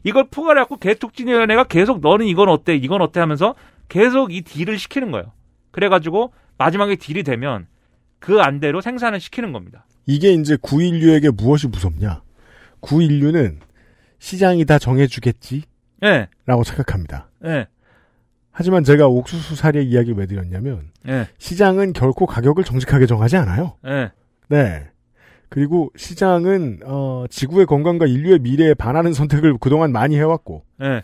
C: 이걸 포괄해 갖고 개촉진위원회가 계속 너는 이건 어때 이건 어때 하면서 계속 이 딜을 시키는 거예요. 그래가지고 마지막에 딜이 되면 그 안대로 생산을 시키는 겁니다. 이게 이제
A: 구인류에게 무엇이 무섭냐? 구인류는 시장이 다 정해주겠지? 네. 라고 생각합니다 네. 예. 하지만 제가 옥수수 사례 이야기를 왜 드렸냐면 네. 시장은 결코 가격을 정직하게 정하지 않아요. 네. 네. 그리고 시장은 어, 지구의 건강과 인류의 미래에 반하는 선택을 그동안 많이 해왔고 네.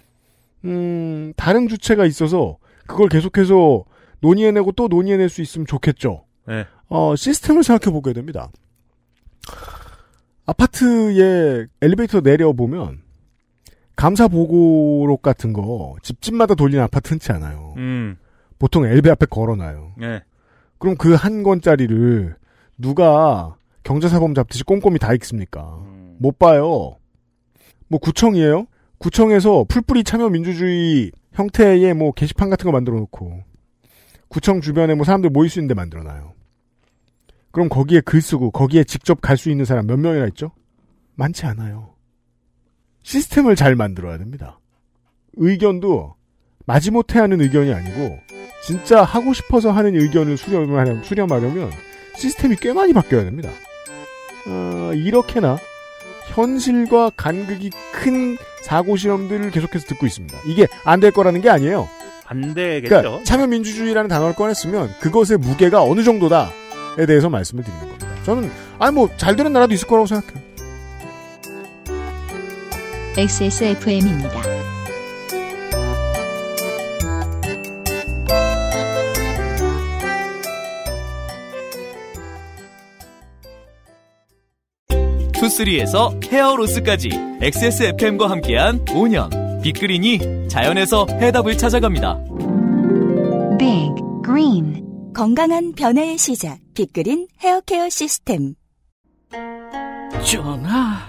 A: 음, 다른 주체가 있어서 그걸 계속해서 논의해내고 또 논의해낼 수 있으면 좋겠죠. 네. 어, 시스템을 생각해보게 됩니다. 아파트에 엘리베이터 내려보면 감사 보고록 같은 거 집집마다 돌리는 아파트 흔치 않아요. 음. 보통 엘베 앞에 걸어놔요. 네. 그럼 그 한 권짜리를 누가 경제사범 잡듯이 꼼꼼히 다 읽습니까? 음. 못 봐요. 뭐 구청이에요? 구청에서 풀뿌리 참여 민주주의 형태의 뭐 게시판 같은 거 만들어 놓고 구청 주변에 뭐 사람들 모일 수 있는 데 만들어 놔요. 그럼 거기에 글 쓰고 거기에 직접 갈 수 있는 사람 몇 명이나 있죠? 많지 않아요. 시스템을 잘 만들어야 됩니다. 의견도 마지못해 하는 의견이 아니고 진짜 하고 싶어서 하는 의견을 수렴하려면, 수렴하려면 시스템이 꽤 많이 바뀌어야 됩니다. 어, 이렇게나 현실과 간극이 큰 사고 실험들을 계속해서 듣고 있습니다. 이게 안 될 거라는 게 아니에요. 안
C: 되겠죠. 그러니까
A: 참여민주주의라는 단어를 꺼냈으면 그것의 무게가 어느 정도다에 대해서 말씀을 드리는 겁니다. 저는 아니 뭐 잘 되는 나라도 있을 거라고 생각해요. XSFM입니다.
C: 투쓰리에서 헤어로스까지 XSFM과 함께한 5년 빅그린이 자연에서 해답을 찾아갑니다.
B: Big Green 건강한 변화의 시작 빅그린 헤어케어 시스템 전하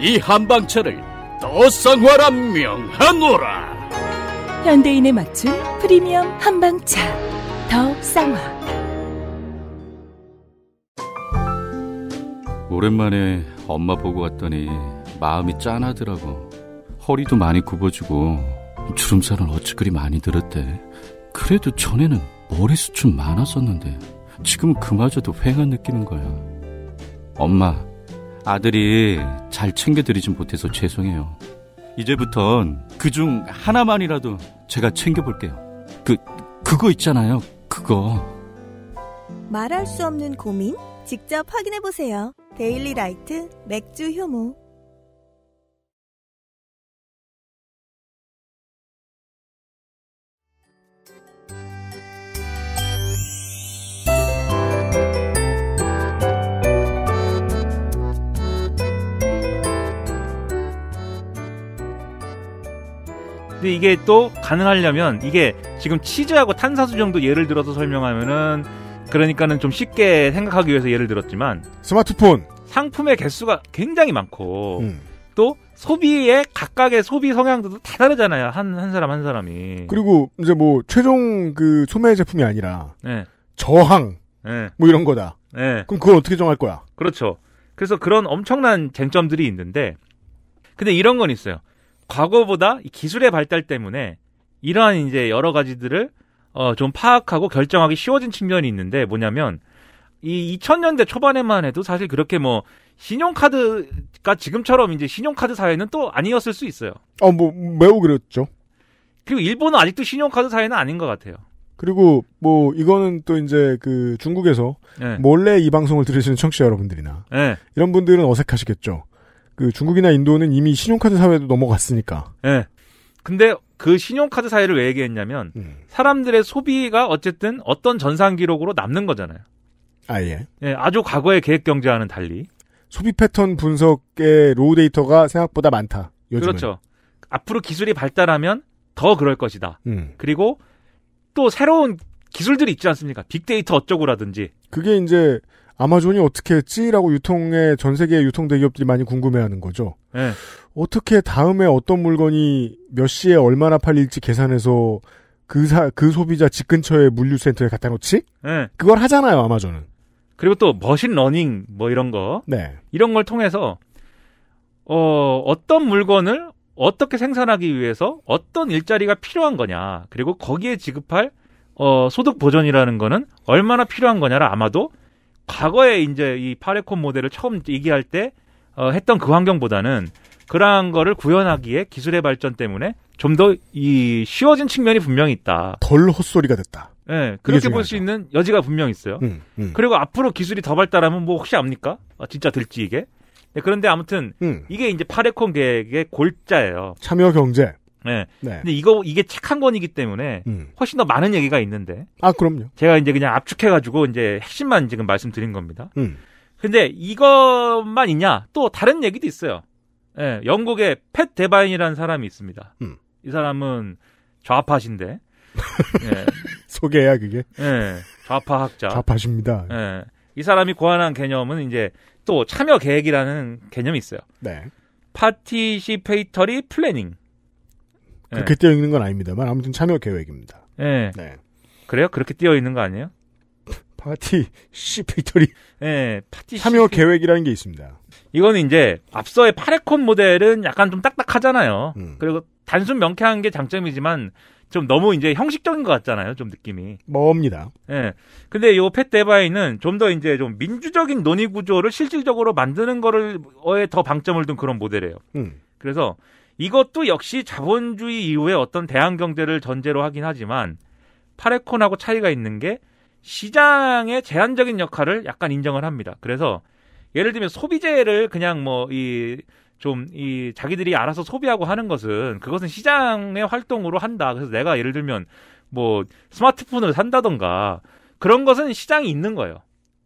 E: 이 한방차를 더쌍화라 명하노라.
B: 현대인에 맞춘 프리미엄 한방차 더 쌍화.
C: 오랜만에 엄마 보고 왔더니 마음이 짠하더라고. 허리도 많이 굽어지고 주름살은 어찌 그리 많이 들었대.
E: 그래도 전에는 머리숱은 많았었는데 지금은 그마저도 휑한 느끼는 거야.
C: 엄마, 아들이 잘 챙겨드리진 못해서 죄송해요. 이제부턴 그중 하나만이라도 제가 챙겨볼게요. 그, 그거 있잖아요. 그거.
B: 말할 수 없는 고민? 직접 확인해보세요. 데일리 라이트 맥주 효모.
C: 근데 이게 또 가능하려면 이게 지금 치즈하고 탄산수 정도 예를 들어서 설명하면은 그러니까는 좀 쉽게 생각하기 위해서 예를 들었지만 스마트폰 상품의 개수가 굉장히 많고 음. 또 소비의 각각의 소비 성향도 다 다르잖아요. 한, 한 사람 한 사람이.
A: 그리고 이제 뭐 최종 그 소매 제품이 아니라 네. 저항 네. 뭐 이런 거다. 네. 그럼 그걸 어떻게 정할 거야?
C: 그렇죠. 그래서 그런 엄청난 쟁점들이 있는데 근데 이런 건 있어요. 과거보다 기술의 발달 때문에 이러한 이제 여러 가지들을 어, 좀 파악하고 결정하기 쉬워진 측면이 있는데 뭐냐면 이 2000년대 초반에만 해도 사실 그렇게 뭐 신용카드가 지금처럼 이제 신용카드 사회는 또 아니었을 수 있어요.
A: 어, 뭐 매우 그랬죠.
C: 그리고 일본은 아직도 신용카드 사회는 아닌 것 같아요.
A: 그리고 뭐 이거는 또 이제 그 중국에서 네. 몰래 이 방송을 들으시는 청취자 여러분들이나 네. 이런 분들은 어색하시겠죠. 그 중국이나 인도는 이미 신용카드 사회도 넘어갔으니까.
C: 예. 네. 근데 그 신용카드 사회를 왜 얘기했냐면 음. 사람들의 소비가 어쨌든 어떤 전산 기록으로 남는 거잖아요. 아 예. 예, 아주 과거의 계획 경제와는 달리 소비 패턴
A: 분석의 로우 데이터가 생각보다 많다. 요즘은. 그렇죠.
C: 앞으로 기술이 발달하면 더 그럴 것이다. 음. 그리고 또 새로운 기술들이 있지 않습니까? 빅데이터 어쩌고라든지.
A: 그게 이제 아마존이 어떻게 했지라고 유통에 전 세계 유통 대기업들이 많이 궁금해하는 거죠. 네. 어떻게 다음에 어떤 물건이 몇 시에 얼마나 팔릴지 계산해서 그사그 그 소비자 집 근처에 물류센터에 갖다 놓지? 네. 그걸 하잖아요 아마존은.
C: 그리고 또 머신 러닝 뭐 이런 거. 네. 이런 걸 통해서 어 어떤 물건을 어떻게 생산하기 위해서 어떤 일자리가 필요한 거냐 그리고 거기에 지급할 어, 소득 보전이라는 거는 얼마나 필요한 거냐를 아마도 과거에 이제 이 파레콘 모델을 처음 얘기할 때 어, 했던 그 환경보다는 그러한 거를 구현하기에 기술의 발전 때문에 좀 더 이 쉬워진 측면이 분명히 있다.
A: 덜 헛소리가 됐다.
C: 예, 네, 그렇게 볼 수 있는 여지가 분명히 있어요. 음, 음. 그리고 앞으로 기술이 더 발달하면 뭐 혹시 압니까? 아, 진짜 될지 이게. 네, 그런데 아무튼 음. 이게 이제 파레콘 계획의 골자예요.
A: 참여 경제.
C: 네. 네. 근데 이거 이게 책 한 권이기 때문에 음. 훨씬 더 많은 얘기가 있는데. 아 그럼요. 제가 이제 그냥 압축해가지고 이제 핵심만 지금 말씀드린 겁니다. 음. 근데 이것만 있냐? 또 다른 얘기도 있어요. 예, 네, 영국의 팻 데바인이라는 사람이 있습니다. 음. 이 사람은 좌파신데. 예.
A: 소개야 그게.
C: 예. 좌파학자. 좌파십니다. 예. 이 사람이 고안한 개념은 이제 또 참여 계획이라는 개념이 있어요. 네. 파티시페이터리 플래닝. 그 예. 그렇게
A: 띄어 있는 건 아닙니다만 아무튼 참여 계획입니다.
C: 예. 네. 그래요? 그렇게 띄어 있는 거 아니에요?
A: 파티 시피토리.
C: 예, 파티 참여 시 계획이라는 게 있습니다. 이거는 이제 앞서의 파레콘 모델은 약간 좀 딱딱하잖아요. 음. 그리고 단순 명쾌한 게 장점이지만 좀 너무 이제 형식적인 것 같잖아요. 좀 느낌이. 멉니다. 예. 근데 요 펫데바이는 좀 더 이제 좀 민주적인 논의 구조를 실질적으로 만드는 거를 에더 방점을 둔 그런 모델이에요. 음. 그래서 이것도 역시 자본주의 이후에 어떤 대안 경제를 전제로 하긴 하지만 파레콘하고 차이가 있는 게 시장의 제한적인 역할을 약간 인정을 합니다. 그래서 예를 들면 소비재를 그냥 뭐 이 좀이 이 자기들이 알아서 소비하고 하는 것은 그것은 시장의 활동으로 한다. 그래서 내가 예를 들면 뭐 스마트폰을 산다던가 그런 것은 시장이 있는 거예요.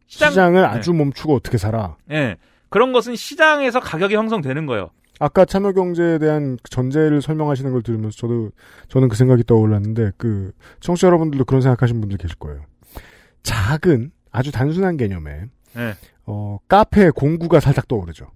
C: 시장, 을 네. 아주
A: 멈추고 어떻게 살아?
C: 예. 네. 그런 것은 시장에서 가격이 형성되는 거예요.
A: 아까 참여 경제에 대한 그 전제를 설명하시는 걸 들으면서 저도 저는 그 생각이 떠올랐는데 그 청취자 여러분들도 그런 생각하시는 분들 계실 거예요. 작은 아주 단순한 개념에 네. 어, 카페 공구가 살짝 떠오르죠.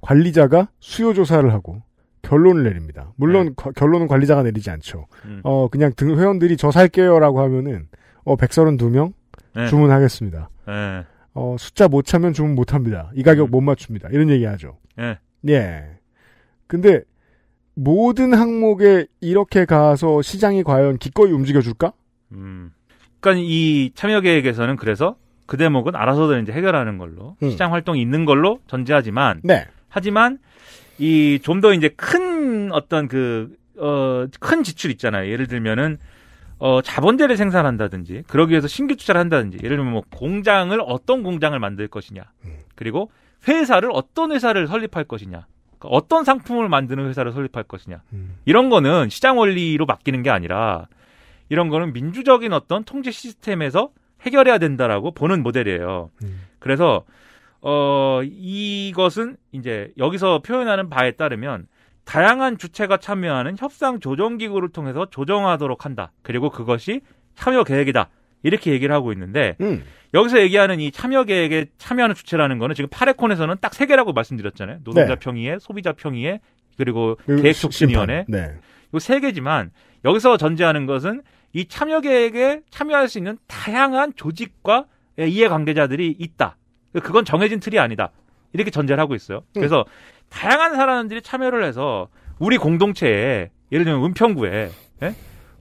A: 관리자가 수요 조사를 하고 결론을 내립니다. 물론 네. 거, 결론은 관리자가 내리지 않죠. 음. 어 그냥 등 회원들이 저 살게요라고 하면은 어 132명 네. 주문하겠습니다. 네. 어 숫자 못 차면 주문 못 합니다. 이 가격 음. 못 맞춥니다. 이런 얘기 하죠. 네. 예. 근데 모든 항목에 이렇게 가서 시장이 과연 기꺼이 움직여줄까? 음.
C: 그러니까 이 참여계획에서는 그래서 그 대목은 알아서들 이제 해결하는 걸로 음. 시장 활동이 있는 걸로 전제하지만 네. 하지만 이 좀 더 이제 큰 어떤 그어큰 지출 있잖아요. 예를 들면은 어 자본재를 생산한다든지 그러기 위해서 신규 투자를 한다든지 예를 들면 뭐 공장을 어떤 공장을 만들 것이냐. 음. 그리고 회사를 어떤 회사를 설립할 것이냐. 만들까? 그러니까 어떤 상품을 만드는 회사를 설립할 것이냐? 음. 이런 거는 시장 원리로 맡기는 게 아니라 이런 거는 민주적인 어떤 통제 시스템에서 해결해야 된다라고 보는 모델이에요. 음. 그래서 어 이것은 이제 여기서 표현하는 바에 따르면 다양한 주체가 참여하는 협상 조정 기구를 통해서 조정하도록 한다. 그리고 그것이 참여 계획이다. 이렇게 얘기를 하고 있는데 음. 여기서 얘기하는 이 참여 계획에 참여하는 주체라는 거는 지금 파레콘에서는 딱 세 개라고 말씀드렸잖아요. 노동자 네. 평의회, 소비자 평의회, 그리고, 그 계획촉진위원회. 네. 이세 개지만 여기서 전제하는 것은 이 참여 계획에 참여할 수 있는 다양한 조직과 이해관계자들이 있다. 그건 정해진 틀이 아니다. 이렇게 전제를 하고 있어요. 음. 그래서 다양한 사람들이 참여를 해서 우리 공동체에 예를 들면 은평구에 예?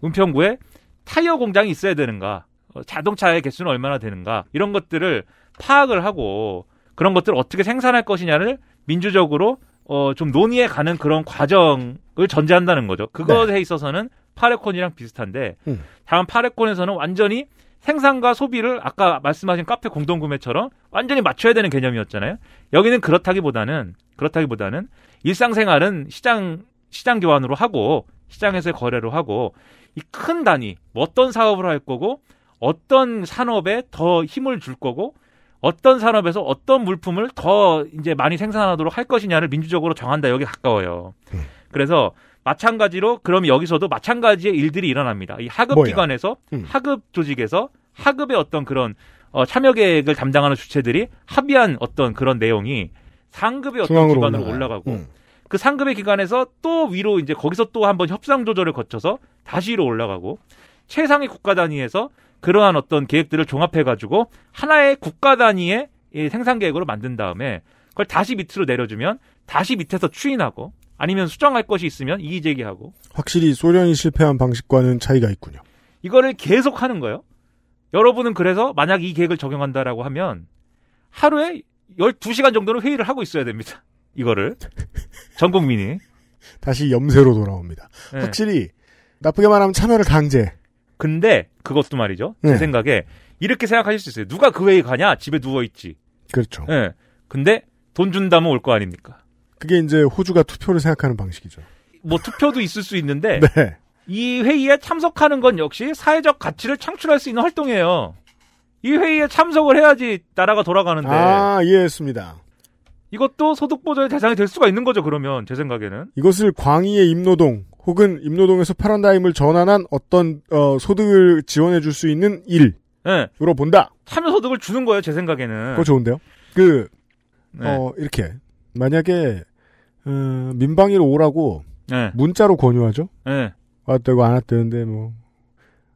C: 은평구에 타이어 공장이 있어야 되는가? 어, 자동차의 개수는 얼마나 되는가 이런 것들을 파악을 하고 그런 것들을 어떻게 생산할 것이냐를 민주적으로 어, 좀 논의해 가는 그런 과정을 전제한다는 거죠. 그것에 네. 있어서는 파레콘이랑 비슷한데 음. 다만 파레콘에서는 완전히 생산과 소비를 아까 말씀하신 카페 공동 구매처럼 완전히 맞춰야 되는 개념이었잖아요. 여기는 그렇다기보다는 그렇다기보다는 일상생활은 시장 시장 교환으로 하고 시장에서의 거래로 하고 이 큰 단위 뭐 어떤 사업을 할 거고 어떤 산업에 더 힘을 줄 거고 어떤 산업에서 어떤 물품을 더 이제 많이 생산하도록 할 것이냐를 민주적으로 정한다 여기 가까워요. 음. 그래서 마찬가지로 그럼 여기서도 마찬가지의 일들이 일어납니다. 이 하급 뭐야? 기관에서 음. 하급 조직에서 하급의 어떤 그런 어, 참여 계획을 담당하는 주체들이 합의한 어떤 그런 내용이 상급의 어떤 기관으로 올라가고 음. 그 상급의 기관에서 또 위로 이제 거기서 또 한번 협상 조절을 거쳐서 다시 위로 올라가고 최상의 국가 단위에서 그러한 어떤 계획들을 종합해 가지고 하나의 국가 단위의 생산 계획으로 만든 다음에 그걸 다시 밑으로 내려주면 다시 밑에서 추인하고 아니면 수정할 것이 있으면 이의 제기하고
A: 확실히 소련이 실패한 방식과는 차이가 있군요.
C: 이거를 계속 하는 거예요. 여러분은 그래서 만약 이 계획을 적용한다라고 하면 하루에 12시간 정도는 회의를 하고 있어야 됩니다. 이거를 전 국민이
A: 다시 염세로 돌아옵니다.
D: 네.
C: 확실히
A: 나쁘게 말하면 참여를 강제
C: 근데 그것도 말이죠. 제 네. 생각에 이렇게 생각하실 수 있어요. 누가 그 회의 가냐? 집에 누워 있지. 그렇죠. 예. 근데 돈 준다면 올 거 아닙니까?
A: 그게 이제 호주가 투표를 생각하는 방식이죠.
C: 뭐 투표도 있을 수 있는데 네. 이 회의에 참석하는 건 역시 사회적 가치를 창출할 수 있는 활동이에요. 이 회의에 참석을 해야지 나라가 돌아가는데. 아,
A: 이해했습니다.
C: 이것도 소득보조의 대상이 될 수가 있는 거죠, 그러면, 제 생각에는.
A: 이것을 광의의 임노동, 혹은 임노동에서 패러다임을 전환한 어떤 어, 소득을 지원해 줄 수 있는 일으로
C: 네. 본다. 참여 소득을 주는 거예요, 제 생각에는. 그거 좋은데요.
A: 그 네. 어, 이렇게 만약에 어, 민방위로 오라고 네. 문자로 권유하죠. 네. 왔다고 안 왔다는데 뭐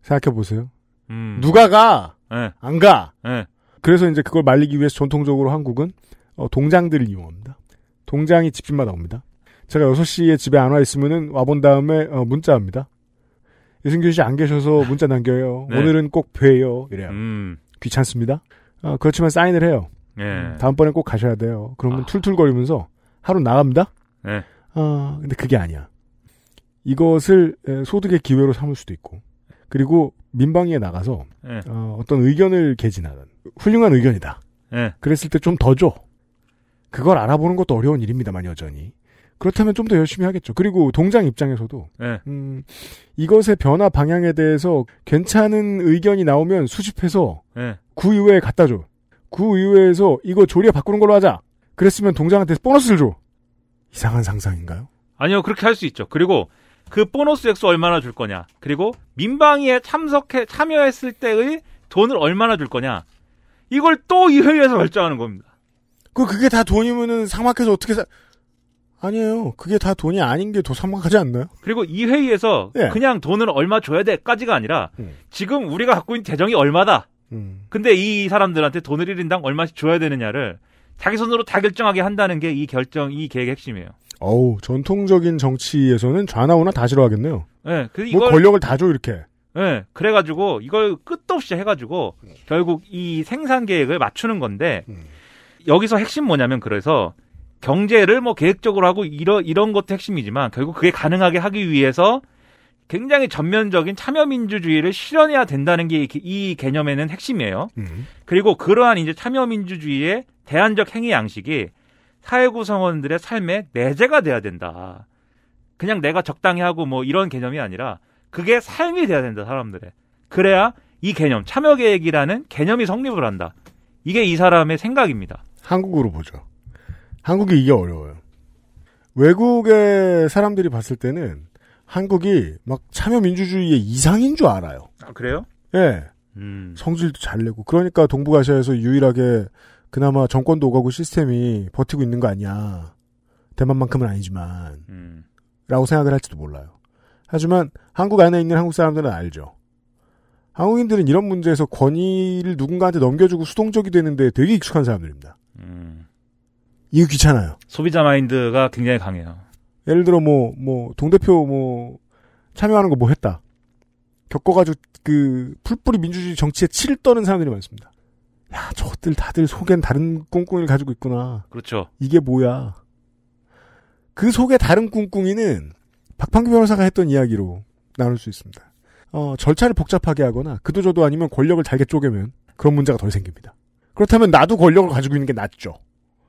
A: 생각해 보세요. 음. 누가 가? 네. 안 가. 네. 그래서 이제 그걸 말리기 위해서 전통적으로 한국은 어, 동장들을 이용합니다. 동장이 집집마다 옵니다. 제가 6시에 집에 안 와 있으면은 와본 다음에 어, 문자합니다. 유승균 씨안 계셔서 문자 남겨요. 네. 오늘은 꼭 뵈요. 이래요. 음. 귀찮습니다. 어, 그렇지만 사인을 해요. 네. 다음번엔 꼭 가셔야 돼요. 그러면 아. 툴툴거리면서 하루 나갑니다. 네. 어, 근데 그게 아니야. 이것을 에, 소득의 기회로 삼을 수도 있고, 그리고 민방위에 나가서 네. 어, 떤 의견을 개진하는 훌륭한 의견이다. 그랬을 때 좀 더 줘. 그걸 알아보는 것도 어려운 일입니다만 여전히. 그렇다면 좀 더 열심히 하겠죠. 그리고 동장 입장에서도
C: 네. 음,
A: 이것의 변화 방향에 대해서 괜찮은 의견이 나오면 수집해서 네. 구의회에 갖다 줘. 구의회에서 이거 조리에 바꾸는 걸로 하자. 그랬으면 동장한테 보너스를 줘. 이상한 상상인가요?
C: 아니요, 그렇게 할 수 있죠. 그리고 그 보너스 액수 얼마나 줄 거냐. 그리고 민방위에 참석해 참여했을 때의 돈을 얼마나 줄 거냐. 이걸 또 이 회의에서 결정하는 겁니다.
A: 그 그게 다 돈이면은 상막해서 어떻게 사? 아니에요. 그게 다 돈이 아닌 게 더 삼각하지 않나요?
C: 그리고 이 회의에서 예. 그냥 돈을 얼마 줘야 돼까지가 아니라 음. 지금 우리가 갖고 있는 재정이 얼마다. 음. 근데 이 사람들한테 돈을 1인당 얼마씩 줘야 되느냐를 자기 손으로 다 결정하게 한다는 게 이 결정, 이 계획의 핵심이에요.
A: 어우, 전통적인 정치에서는 좌나우나 다 싫어하겠네요.
C: 예, 그 뭐 이걸. 뭐 권력을 다 줘, 이렇게. 예, 그래가지고 이걸 끝도 없이 해가지고 음. 결국 이 생산 계획을 맞추는 건데 음. 여기서 핵심 뭐냐면 그래서 경제를 뭐 계획적으로 하고 이러, 이런 것도 핵심이지만 결국 그게 가능하게 하기 위해서 굉장히 전면적인 참여민주주의를 실현해야 된다는 게 이 개념에는 핵심이에요. 음. 그리고 그러한 이제 참여민주주의의 대안적 행위 양식이 사회구성원들의 삶의 내재가 돼야 된다. 그냥 내가 적당히 하고 뭐 이런 개념이 아니라 그게 삶이 돼야 된다, 사람들의. 그래야 이 개념, 참여계획이라는 개념이 성립을 한다. 이게 이 사람의 생각입니다. 한국으로 보죠. 한국이 이게 어려워요.
A: 외국의 사람들이 봤을 때는 한국이 막 참여 민주주의의 이상인 줄 알아요. 아, 그래요? 예. 음. 성질도 잘 내고 그러니까 동북아시아에서 유일하게 그나마 정권도 오가고 시스템이 버티고 있는 거 아니야. 대만만큼은 아니지만. 음. 라고 생각을 할지도 몰라요. 하지만 한국 안에 있는 한국 사람들은 알죠. 한국인들은 이런 문제에서 권위를 누군가한테 넘겨주고 수동적이 되는데 되게 익숙한 사람들입니다. 음. 이거 귀찮아요.
C: 소비자 마인드가 굉장히 강해요.
A: 예를 들어 뭐뭐 뭐, 동대표 뭐 참여하는 거 뭐 했다. 겪어가지고 그 풀뿌리 민주주의 정치에 치를 떠는 사람들이 많습니다. 야저들 다들 속엔 다른 꿍꿍이를 가지고 있구나. 그렇죠. 이게 뭐야? 그 속에 다른 꿍꿍이는 박판규 변호사가 했던 이야기로 나눌 수 있습니다. 어, 절차를 복잡하게 하거나 그도 저도 아니면 권력을 잘게 쪼개면 그런 문제가 덜 생깁니다. 그렇다면 나도 권력을 가지고 있는 게 낫죠.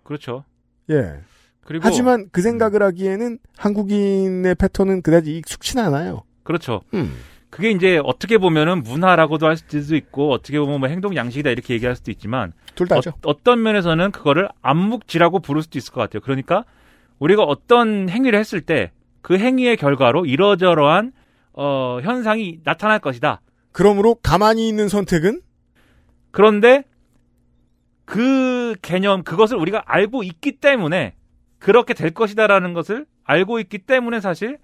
A: 그렇죠. 예.
C: 그리고 하지만 그 생각을
A: 하기에는 한국인의 패턴은 그다지 익숙치는 않아요.
C: 그렇죠. 음. 그게 이제 어떻게 보면은 문화라고도 할 수도 있고 어떻게 보면 뭐 행동 양식이다 이렇게 얘기할 수도 있지만 둘 다죠. 어, 떤 면에서는 그거를 암묵지라고 부를 수도 있을 것 같아요. 그러니까 우리가 어떤 행위를 했을 때 그 행위의 결과로 이러저러한 어, 현상이 나타날 것이다. 그러므로 가만히 있는 선택은 그런데 그 개념, 그것을 우리가 알고 있기 때문에 그렇게 될 것이다라는 것을 알고 있기 때문에 사실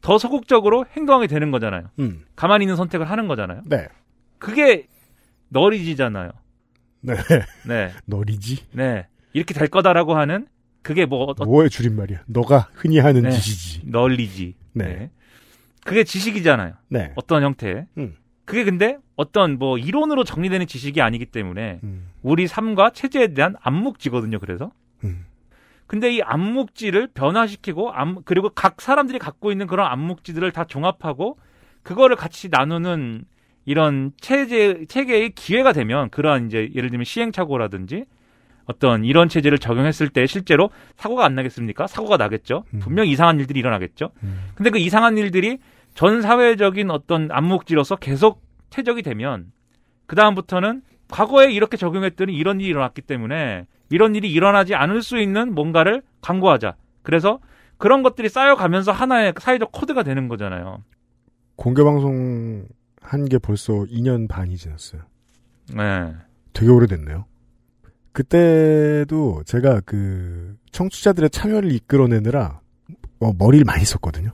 C: 더 소극적으로 행동하게 되는 거잖아요. 음. 가만히 있는 선택을 하는 거잖아요. 네. 그게 너리지잖아요. 네. 네. 너리지? 네. 이렇게 될 거다라고 하는 그게 뭐 어, 뭐의
A: 줄임말이야? 너가 흔히 하는 네. 지식이
C: 널리지. 네. 네. 그게 지식이잖아요. 네. 어떤 형태의. 음. 그게 근데 어떤 뭐 이론으로 정리되는 지식이 아니기 때문에 음. 우리 삶과 체제에 대한 암묵지거든요. 그래서. 음. 근데 이 암묵지를 변화시키고 암, 그리고 각 사람들이 갖고 있는 그런 암묵지들을 다 종합하고 그거를 같이 나누는 이런 체제 체계의 기회가 되면 그러한 이제 예를 들면 시행착오라든지 어떤 이런 체제를 적용했을 때 실제로 사고가 안 나겠습니까? 사고가 나겠죠. 음. 분명 이상한 일들이 일어나겠죠. 음. 근데 그 이상한 일들이 전 사회적인 어떤 암묵지로서 계속 퇴적이 되면 그 다음부터는 과거에 이렇게 적용했더니 이런 일이 일어났기 때문에 이런 일이 일어나지 않을 수 있는 뭔가를 강구하자. 그래서 그런 것들이 쌓여가면서 하나의 사회적 코드가 되는 거잖아요.
A: 공개 방송 한 게 벌써 2년 반이 지났어요. 네. 되게 오래됐네요. 그때도 제가 그 청취자들의 참여를 이끌어내느라 어, 머리를 많이 썼거든요.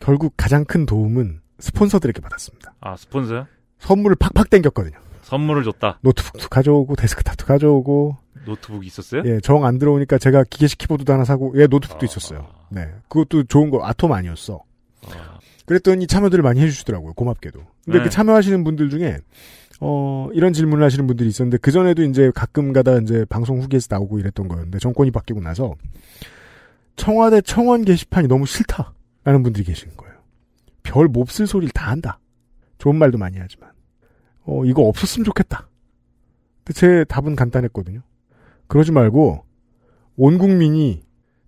A: 결국 가장 큰 도움은 스폰서들에게 받았습니다.
C: 아, 스폰서요?
A: 선물을 팍팍 땡겼거든요.
C: 선물을 줬다.
A: 노트북도 가져오고 데스크탑도 가져오고
C: 노트북이 있었어요? 예,
A: 정 안 들어오니까 제가 기계식 키보드도 하나 사고 예, 노트북도 아... 있었어요. 네. 그것도 좋은 거 아톰 아니었어. 아... 그랬더니 참여들을 많이 해 주시더라고요. 고맙게도. 근데 네. 그 참여하시는 분들 중에 어, 이런 질문을 하시는 분들이 있었는데 그 전에도 이제 가끔 가다 이제 방송 후기에서 나오고 이랬던 거였는데 정권이 바뀌고 나서 청와대 청원 게시판이 너무 싫다라는 분들이 계신 거예요. 별 몹쓸 소리를 다 한다. 좋은 말도 많이 하지만 어, 이거 없었으면 좋겠다. 근데 제 답은 간단했거든요. 그러지 말고 온 국민이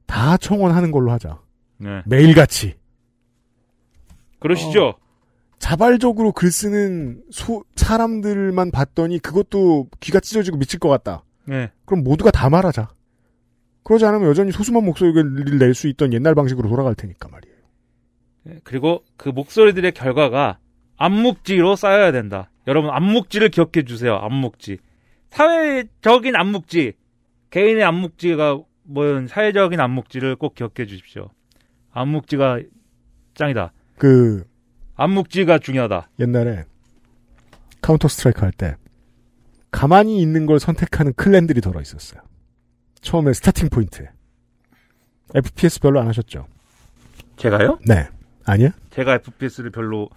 A: 다 청원하는 걸로 하자. 네. 매일같이. 그러시죠. 어, 자발적으로 글 쓰는 소, 사람들만 봤더니 그것도 귀가 찢어지고 미칠 것 같다. 네. 그럼 모두가 다 말하자. 그러지 않으면 여전히 소수만 목소리를 낼 수 있던 옛날 방식으로 돌아갈 테니까 말이에
C: 예, 그리고 그 목소리들의 결과가 암묵지로 쌓여야 된다. 여러분 암묵지를 기억해 주세요. 암묵지 사회적인 안묵지. 개인의 암묵지가 뭐든 사회적인 암묵지를꼭 기억해 주십시오. 암묵지가 짱이다. 그암묵지가 중요하다.
A: 옛날에 카운터 스트라이크 할 때 가만히 있는 걸 선택하는 클랜들이 들어 있었어요. 처음에 스타팅 포인트. FPS 별로 안 하셨죠? 제가요? 네. 아니야?
C: 제가 FPS를 별로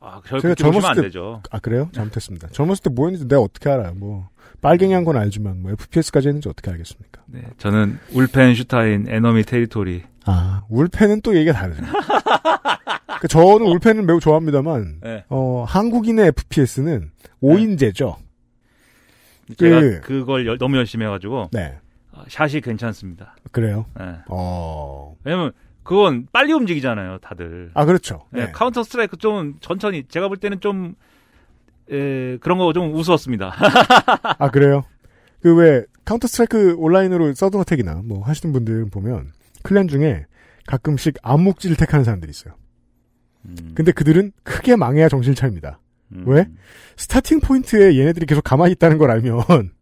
C: 아, 제가 젊었을 때, 되죠.
A: 아 그래요? 잘못했습니다. 젊었을 때 뭐였는지 내가 어떻게 알아요? 뭐 빨갱이한 건 알지만 뭐 FPS까지 했는지 어떻게 알겠습니까?
C: 네, 저는 울펜 슈타인 에너미 테리토리. 아
A: 울펜은 또 얘기가 다르죠. 그러니까 저는 울펜을 매우 좋아합니다만, 네. 어 한국인의 FPS는 5인제죠.
C: 네. 제가 그, 그걸 여, 너무 열심히 해가지고 네. 아, 샷이 괜찮습니다. 그래요? 네. 어... 왜냐면 그건 빨리 움직이잖아요, 다들. 아, 그렇죠. 네. 네. 카운터 스트라이크 좀 천천히, 제가 볼 때는 좀, 에, 그런 거 좀 우스웠습니다.
A: 아, 그래요? 그 왜, 카운터 스트라이크 온라인으로 서든어택이나 뭐 하시는 분들 보면, 클랜 중에 가끔씩 암묵지를 택하는 사람들이 있어요. 음. 근데 그들은 크게 망해야 정신 차입니다. 음. 왜? 스타팅 포인트에 얘네들이 계속 가만히 있다는 걸 알면,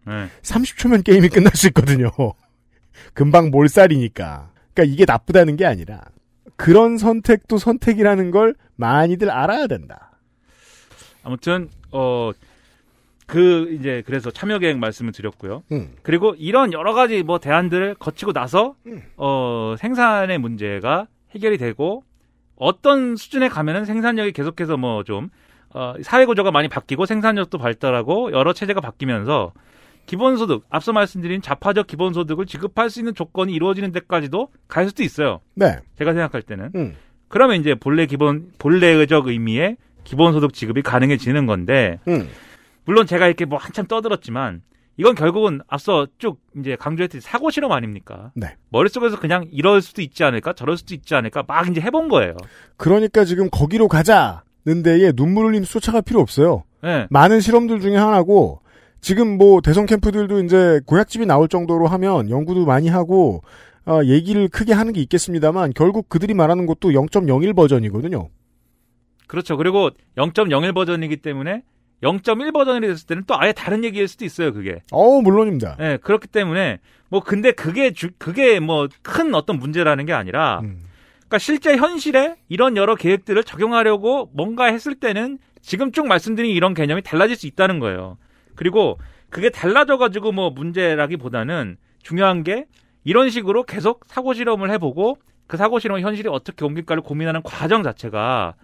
A: 네. 30초면 게임이 끝날 수 있거든요. 금방 몰살이니까. 그러니까 이게 나쁘다는 게 아니라 그런 선택도 선택이라는 걸 많이들 알아야 된다.
C: 아무튼 어. 그 이제 그래서 참여 계획 말씀을 드렸고요. 음. 그리고 이런 여러 가지 뭐 대안들을 거치고 나서 음. 어 생산의 문제가 해결이 되고 어떤 수준에 가면은 생산력이 계속해서 뭐좀 어, 사회 구조가 많이 바뀌고 생산력도 발달하고 여러 체제가 바뀌면서 기본소득 앞서 말씀드린 자파적 기본소득을 지급할 수 있는 조건이 이루어지는 데까지도 갈 수도 있어요. 네. 제가 생각할 때는 음. 그러면 이제 본래 기본 본래적 의미의 기본소득 지급이 가능해지는 건데 음. 물론 제가 이렇게 뭐 한참 떠들었지만 이건 결국은 앞서 쭉 이제 강조했듯이 사고 실험 아닙니까? 네. 머릿속에서 그냥 이럴 수도 있지 않을까? 저럴 수도 있지 않을까? 막 이제 해본 거예요.
A: 그러니까 지금 거기로 가자는 데에 눈물 흘린 수차가 필요 없어요. 네. 많은 실험들 중에 하나고 지금 뭐 대선 캠프들도 이제 고약집이 나올 정도로 하면 연구도 많이 하고 어, 얘기를 크게 하는 게 있겠습니다만 결국 그들이 말하는 것도 0.01 버전이거든요.
C: 그렇죠. 그리고 0.01 버전이기 때문에 0.1 버전이 됐을 때는 또 아예 다른 얘기일 수도 있어요, 그게. 어, 물론입니다. 네, 그렇기 때문에 뭐 근데 그게 주, 그게 뭐 큰 어떤 문제라는 게 아니라 음. 그러니까 실제 현실에 이런 여러 계획들을 적용하려고 뭔가 했을 때는 지금 쭉 말씀드린 이런 개념이 달라질 수 있다는 거예요. 그리고 그게 달라져가지고 뭐 문제라기보다는 중요한 게 이런 식으로 계속 사고 실험을 해보고 그 사고 실험 현실이 어떻게 옮길까를 고민하는 과정 자체가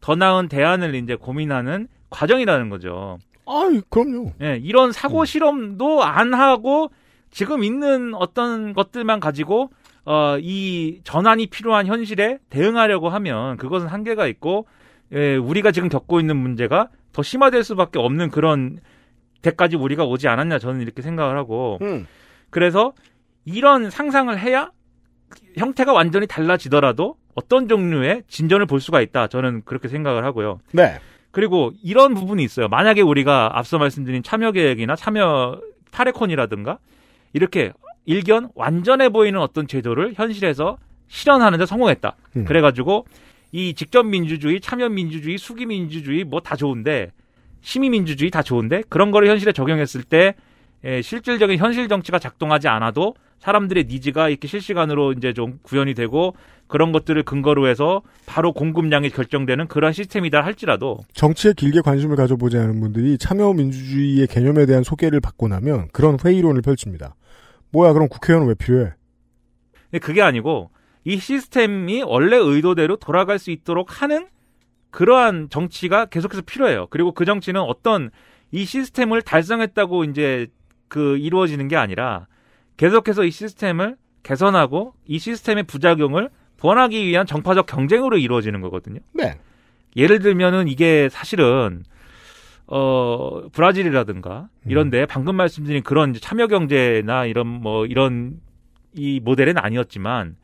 C: 더 나은 대안을 이제 고민하는 과정이라는 거죠. 아, 그럼요. 예, 이런 사고 실험도 안 하고 지금 있는 어떤 것들만 가지고 어, 이 전환이 필요한 현실에 대응하려고 하면 그것은 한계가 있고 예, 우리가 지금 겪고 있는 문제가 더 심화될 수밖에 없는 그런 때까지 우리가 오지 않았냐 저는 이렇게 생각을 하고 음. 그래서 이런 상상을 해야 형태가 완전히 달라지더라도 어떤 종류의 진전을 볼 수가 있다 저는 그렇게 생각을 하고요. 네. 그리고 이런 부분이 있어요. 만약에 우리가 앞서 말씀드린 참여 계획이나 참여 파레콘이라든가 이렇게 일견 완전해 보이는 어떤 제도를 현실에서 실현하는데 성공했다. 음. 그래가지고 이 직접 민주주의, 참여 민주주의, 수기 민주주의 뭐 다 좋은데 시민민주주의 다 좋은데 그런 거를 현실에 적용했을 때 예, 실질적인 현실 정치가 작동하지 않아도 사람들의 니즈가 이렇게 실시간으로 이제 좀 구현이 되고 그런 것들을 근거로 해서 바로 공급량이 결정되는 그런 시스템이다 할지라도
A: 정치에 길게 관심을 가져보지 않은 분들이 참여민주주의의 개념에 대한 소개를 받고 나면 그런 회의론을 펼칩니다. 뭐야 그럼 국회의원은 왜 필요해?
C: 근데 그게 아니고 이 시스템이 원래 의도대로 돌아갈 수 있도록 하는 그러한 정치가 계속해서 필요해요. 그리고 그 정치는 어떤 이 시스템을 달성했다고 이제 그 이루어지는 게 아니라 계속해서 이 시스템을 개선하고 이 시스템의 부작용을 보완하기 위한 정파적 경쟁으로 이루어지는 거거든요. 네. 예를 들면은 이게 사실은 어 브라질이라든가 이런데 음. 방금 말씀드린 그런 참여 경제나 이런 뭐 이런 이 모델은 아니었지만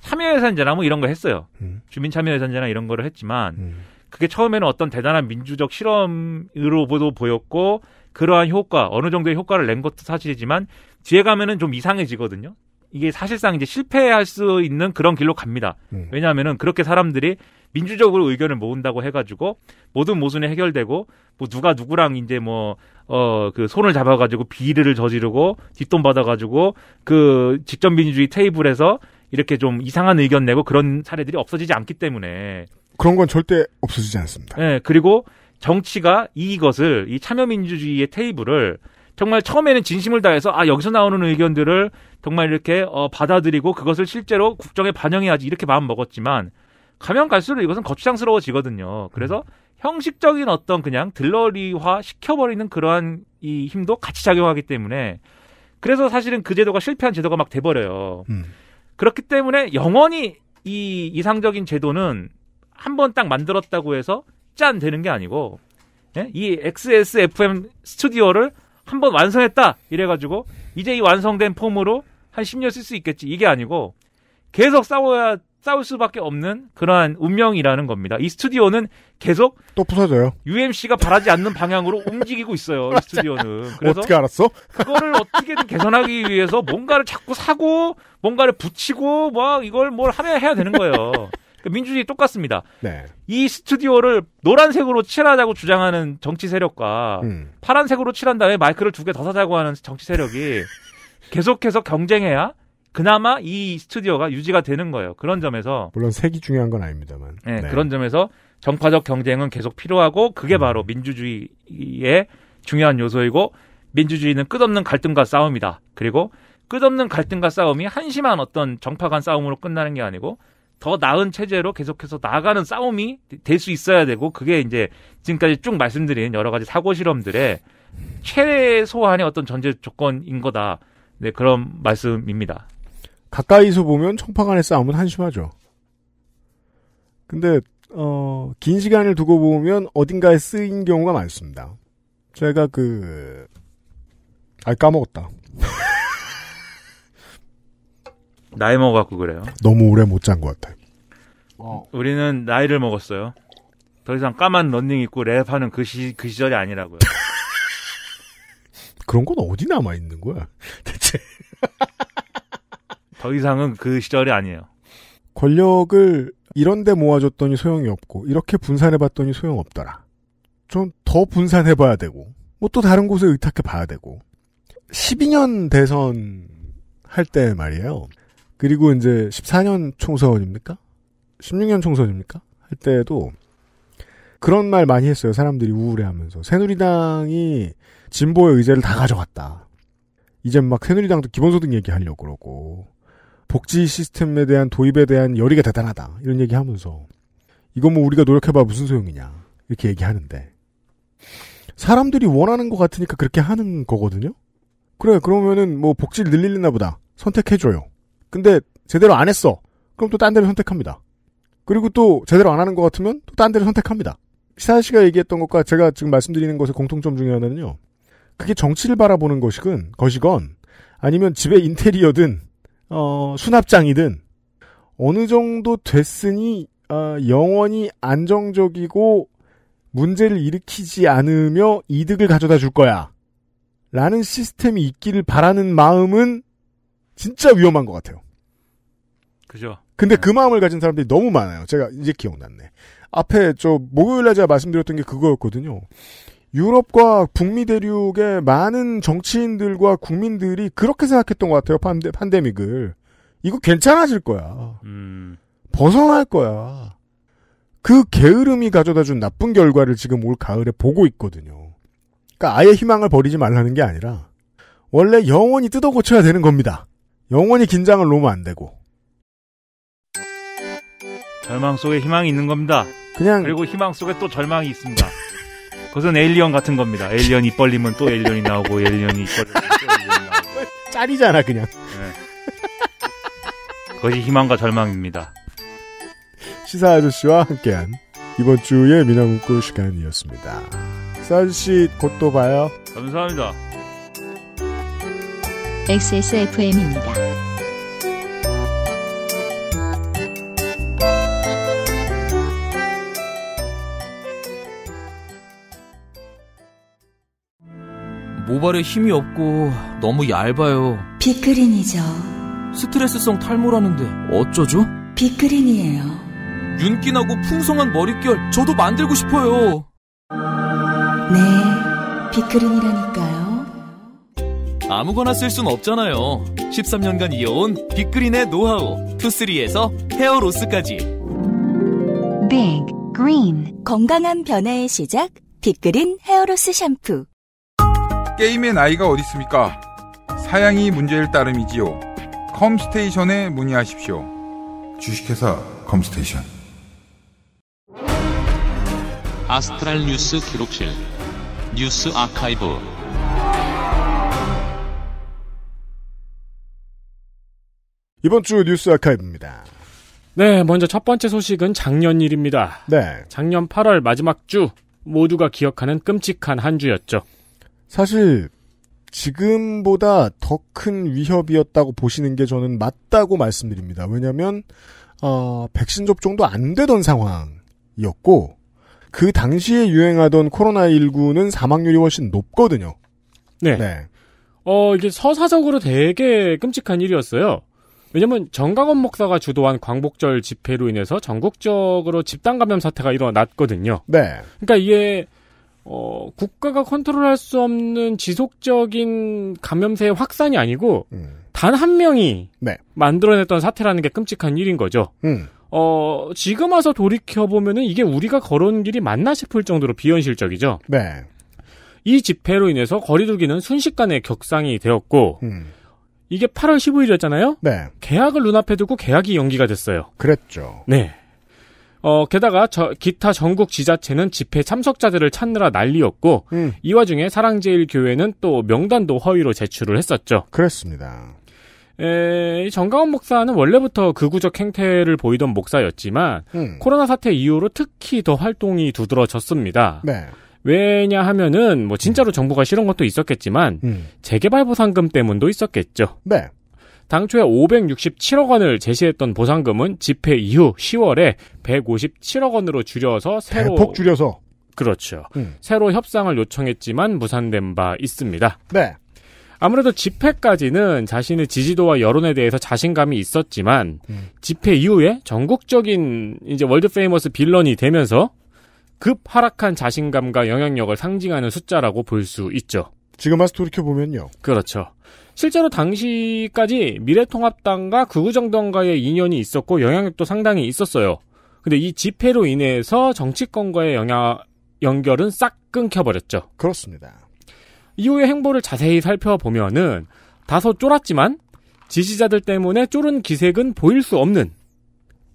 C: 참여예산제나 뭐 이런 거 했어요. 음. 주민참여예산제나 이런 거를 했지만 음. 그게 처음에는 어떤 대단한 민주적 실험으로도 보였고 그러한 효과 어느 정도의 효과를 낸 것도 사실이지만 뒤에 가면은 좀 이상해지거든요. 이게 사실상 이제 실패할 수 있는 그런 길로 갑니다. 음. 왜냐하면은 그렇게 사람들이 민주적으로 의견을 모은다고 해가지고 모든 모순이 해결되고 뭐 누가 누구랑 이제 뭐 어 그 손을 잡아가지고 비리를 저지르고 뒷돈 받아가지고 그 직접 민주주의 테이블에서 이렇게 좀 이상한 의견 내고 그런 사례들이 없어지지 않기 때문에
A: 그런 건 절대 없어지지
C: 않습니다. 네, 그리고 정치가 이것을 이 참여민주주의의 테이블을 정말 처음에는 진심을 다해서 아 여기서 나오는 의견들을 정말 이렇게 어, 받아들이고 그것을 실제로 국정에 반영해야지 이렇게 마음 먹었지만 가면 갈수록 이것은 거추장스러워지거든요. 그래서 음. 형식적인 어떤 그냥 들러리화 시켜버리는 그러한 이 힘도 같이 작용하기 때문에 그래서 사실은 그 제도가 실패한 제도가 막 돼버려요. 음. 그렇기 때문에 영원히 이 이상적인 제도는 한번딱 만들었다고 해서 짠 되는 게 아니고 예? 이 XSFM 스튜디오를 한 번 완성했다 이래가지고 이제 이 완성된 폼으로 한 10년 쓸 수 있겠지 이게 아니고 계속 싸워야 싸울 수밖에 없는 그러한 운명이라는 겁니다. 이 스튜디오는 계속 또 부서져요. UMC가 바라지 않는 방향으로 움직이고 있어요. 이 스튜디오는. 그래서 어떻게 알았어? 그거를 어떻게든 개선하기 위해서 뭔가를 자꾸 사고 뭔가를 붙이고 막 이걸 뭘 하면 해야 되는 거예요. 그러니까 민주주의 똑같습니다. 네. 이 스튜디오를 노란색으로 칠하자고 주장하는 정치 세력과 음. 파란색으로 칠한 다음에 마이크를 두 개 더 사자고 하는 정치 세력이 계속해서 경쟁해야 그나마 이 스튜디오가 유지가 되는 거예요. 그런 점에서
A: 물론 색이 중요한 건 아닙니다만.
C: 네, 네. 그런 점에서 정파적 경쟁은 계속 필요하고 그게 음. 바로 민주주의의 중요한 요소이고 민주주의는 끝없는 갈등과 싸움이다. 그리고 끝없는 갈등과 싸움이 한심한 어떤 정파 간 싸움으로 끝나는 게 아니고 더 나은 체제로 계속해서 나아가는 싸움이 될 수 있어야 되고 그게 이제 지금까지 쭉 말씀드린 여러 가지 사고 실험들의 최소한의 어떤 전제 조건인 거다. 네, 그런 말씀입니다.
A: 가까이서 보면 청파 간의 싸움은 한심하죠. 근데 어, 긴 시간을 두고 보면 어딘가에 쓰인 경우가 많습니다. 제가 그, 아, 까먹었다.
C: 나이 먹어갖고 그래요. 너무 오래 못 잔 것 같아. 어. 우리는 나이를 먹었어요. 더 이상 까만 런닝 입고 랩하는 그, 시, 그 시절이 아니라고요. 그런 건 어디
A: 남아 있는 거야? 대체.
C: 더 이상은 그 시절이 아니에요.
A: 권력을 이런데 모아줬더니 소용이 없고 이렇게 분산해봤더니 소용없더라. 좀 더 분산해봐야 되고 뭐 또 다른 곳에 의탁해 봐야 되고 12년 대선 할 때 말이에요. 그리고 이제 14년 총선입니까? 16년 총선입니까? 할 때도 그런 말 많이 했어요. 사람들이 우울해하면서 새누리당이 진보의 의제를 다 가져갔다. 이제 막 새누리당도 기본소득 얘기하려고 그러고 복지 시스템에 대한 도입에 대한 열의가 대단하다 이런 얘기하면서 이건 뭐 우리가 노력해봐 무슨 소용이냐 이렇게 얘기하는데 사람들이 원하는 것 같으니까 그렇게 하는 거거든요. 그래 그러면은 뭐 복지를 늘리려나 보다 선택해줘요. 근데 제대로 안 했어. 그럼 또 딴 데를 선택합니다. 그리고 또 제대로 안 하는 것 같으면 또 딴 데를 선택합니다. 시사 씨가 얘기했던 것과 제가 지금 말씀드리는 것의 공통점 중에 하나는요. 그게 정치를 바라보는 것이건, 것이건 아니면 집의 인테리어든 어, 수납장이든 어느 정도 됐으니 어, 영원히 안정적이고 문제를 일으키지 않으며 이득을 가져다 줄 거야. 라는 시스템이 있기를 바라는 마음은 진짜 위험한 것 같아요. 그죠. 근데 그 네. 그 마음을 가진 사람들이 너무 많아요. 제가 이제 기억났네. 앞에 저 목요일날 제가 말씀드렸던 게 그거였거든요. 유럽과 북미 대륙의 많은 정치인들과 국민들이 그렇게 생각했던 것 같아요. 판데, 판데믹을. 이거 괜찮아질 거야. 음. 벗어날 거야. 그 게으름이 가져다 준 나쁜 결과를 지금 올 가을에 보고 있거든요. 그러니까 아예 희망을 버리지 말라는 게 아니라 원래 영원히 뜯어 고쳐야 되는 겁니다. 영원히 긴장을 놓으면 안 되고
C: 절망 속에 희망이 있는 겁니다. 그냥 그리고 희망 속에 또 절망이 있습니다. 그것은 에일리언 같은 겁니다. 에일리언 이 벌리면 또 에일리언이 나오고 에일리언이 입 벌리면 또 에일리언이 나오고 짤이잖아 그냥. 네. 그것이 희망과 절망입니다.
A: 시사 아저씨와 함께한 이번 주의 미나문구 시간이었습니다. 시 아저씨 곧 또 봐요.
C: 감사합니다.
E: XSFM입니다.
D: 모발에 힘이
B: 없고
C: 너무 얇아요.
B: 비크린이죠. 스트레스성 탈모라는데 어쩌죠? 비크린이에요. 윤기나고 풍성한 머릿결 저도 만들고
D: 싶어요. 네, 비크린이라니까요.
C: 아무거나 쓸 순 없잖아요. 13년간 이어온 빅그린의 노하우
D: 투쓰리에서 헤어로스까지.
B: 빅 그린 건강한 변화의 시작 빅그린 헤어로스 샴푸.
D: 게임의 나이가 어디 있습니까? 사양이 문제일 따름이지요. 컴스테이션에 문의하십시오. 주식회사 컴스테이션.
C: 아스트랄 뉴스 기록실 뉴스 아카이브
E: 이번 주 뉴스 아카이브입니다. 네, 먼저 첫 번째 소식은 작년 일입니다. 네. 작년 8월 마지막 주 모두가 기억하는 끔찍한 한 주였죠. 사실
A: 지금보다 더 큰 위협이었다고 보시는 게 저는 맞다고 말씀드립니다. 왜냐하면 어, 백신 접종도 안 되던 상황이었고 그 당시에 유행하던 코로나19는 사망률이 훨씬 높거든요. 네. 네.
E: 어, 이게 서사적으로 되게 끔찍한 일이었어요. 왜냐면 정강원 목사가 주도한 광복절 집회로 인해서 전국적으로 집단 감염 사태가 일어났거든요. 네. 그러니까 이게 어, 국가가 컨트롤할 수 없는 지속적인 감염세의 확산이 아니고 음. 단한 명이 네. 만들어냈던 사태라는 게 끔찍한 일인 거죠. 음. 어, 지금 와서 돌이켜 보면은 이게 우리가 걸어온 길이 맞나 싶을 정도로 비현실적이죠. 네. 이 집회로 인해서 거리두기는 순식간에 격상이 되었고 음. 이게 8월 15일이었잖아요. 네. 계약을 눈앞에 두고 계약이 연기가 됐어요. 그랬죠. 네. 어, 게다가 저, 기타 전국 지자체는 집회 참석자들을 찾느라 난리였고 음. 이 와중에 사랑제일교회는 또 명단도 허위로 제출을 했었죠. 그렇습니다. 정강원 목사는 원래부터 극우적 행태를 보이던 목사였지만 음. 코로나 사태 이후로 특히 더 활동이 두드러졌습니다. 네. 왜냐 하면은 뭐 진짜로 정부가 싫은 것도 있었겠지만 음. 재개발 보상금 때문도 있었겠죠. 네. 당초에 567억 원을 제시했던 보상금은 집회 이후 10월에 157억 원으로 줄여서 새로 대폭 줄여서 그렇죠. 음. 새로 협상을 요청했지만 무산된 바 있습니다. 네. 아무래도 집회까지는 자신의 지지도와 여론에 대해서 자신감이 있었지만 음. 집회 이후에 전국적인 이제 월드 페이머스 빌런이 되면서 급 하락한 자신감과 영향력을 상징하는 숫자라고 볼 수 있죠.
A: 지금 와서 돌이켜보면요.
E: 그렇죠. 실제로 당시까지 미래통합당과 극우정당과의 인연이 있었고 영향력도 상당히 있었어요. 근데 이 집회로 인해서 정치권과의 영향, 연결은 싹 끊겨버렸죠. 그렇습니다. 이후의 행보를 자세히 살펴보면은 다소 쫄았지만 지지자들 때문에 쫄은 기색은 보일 수 없는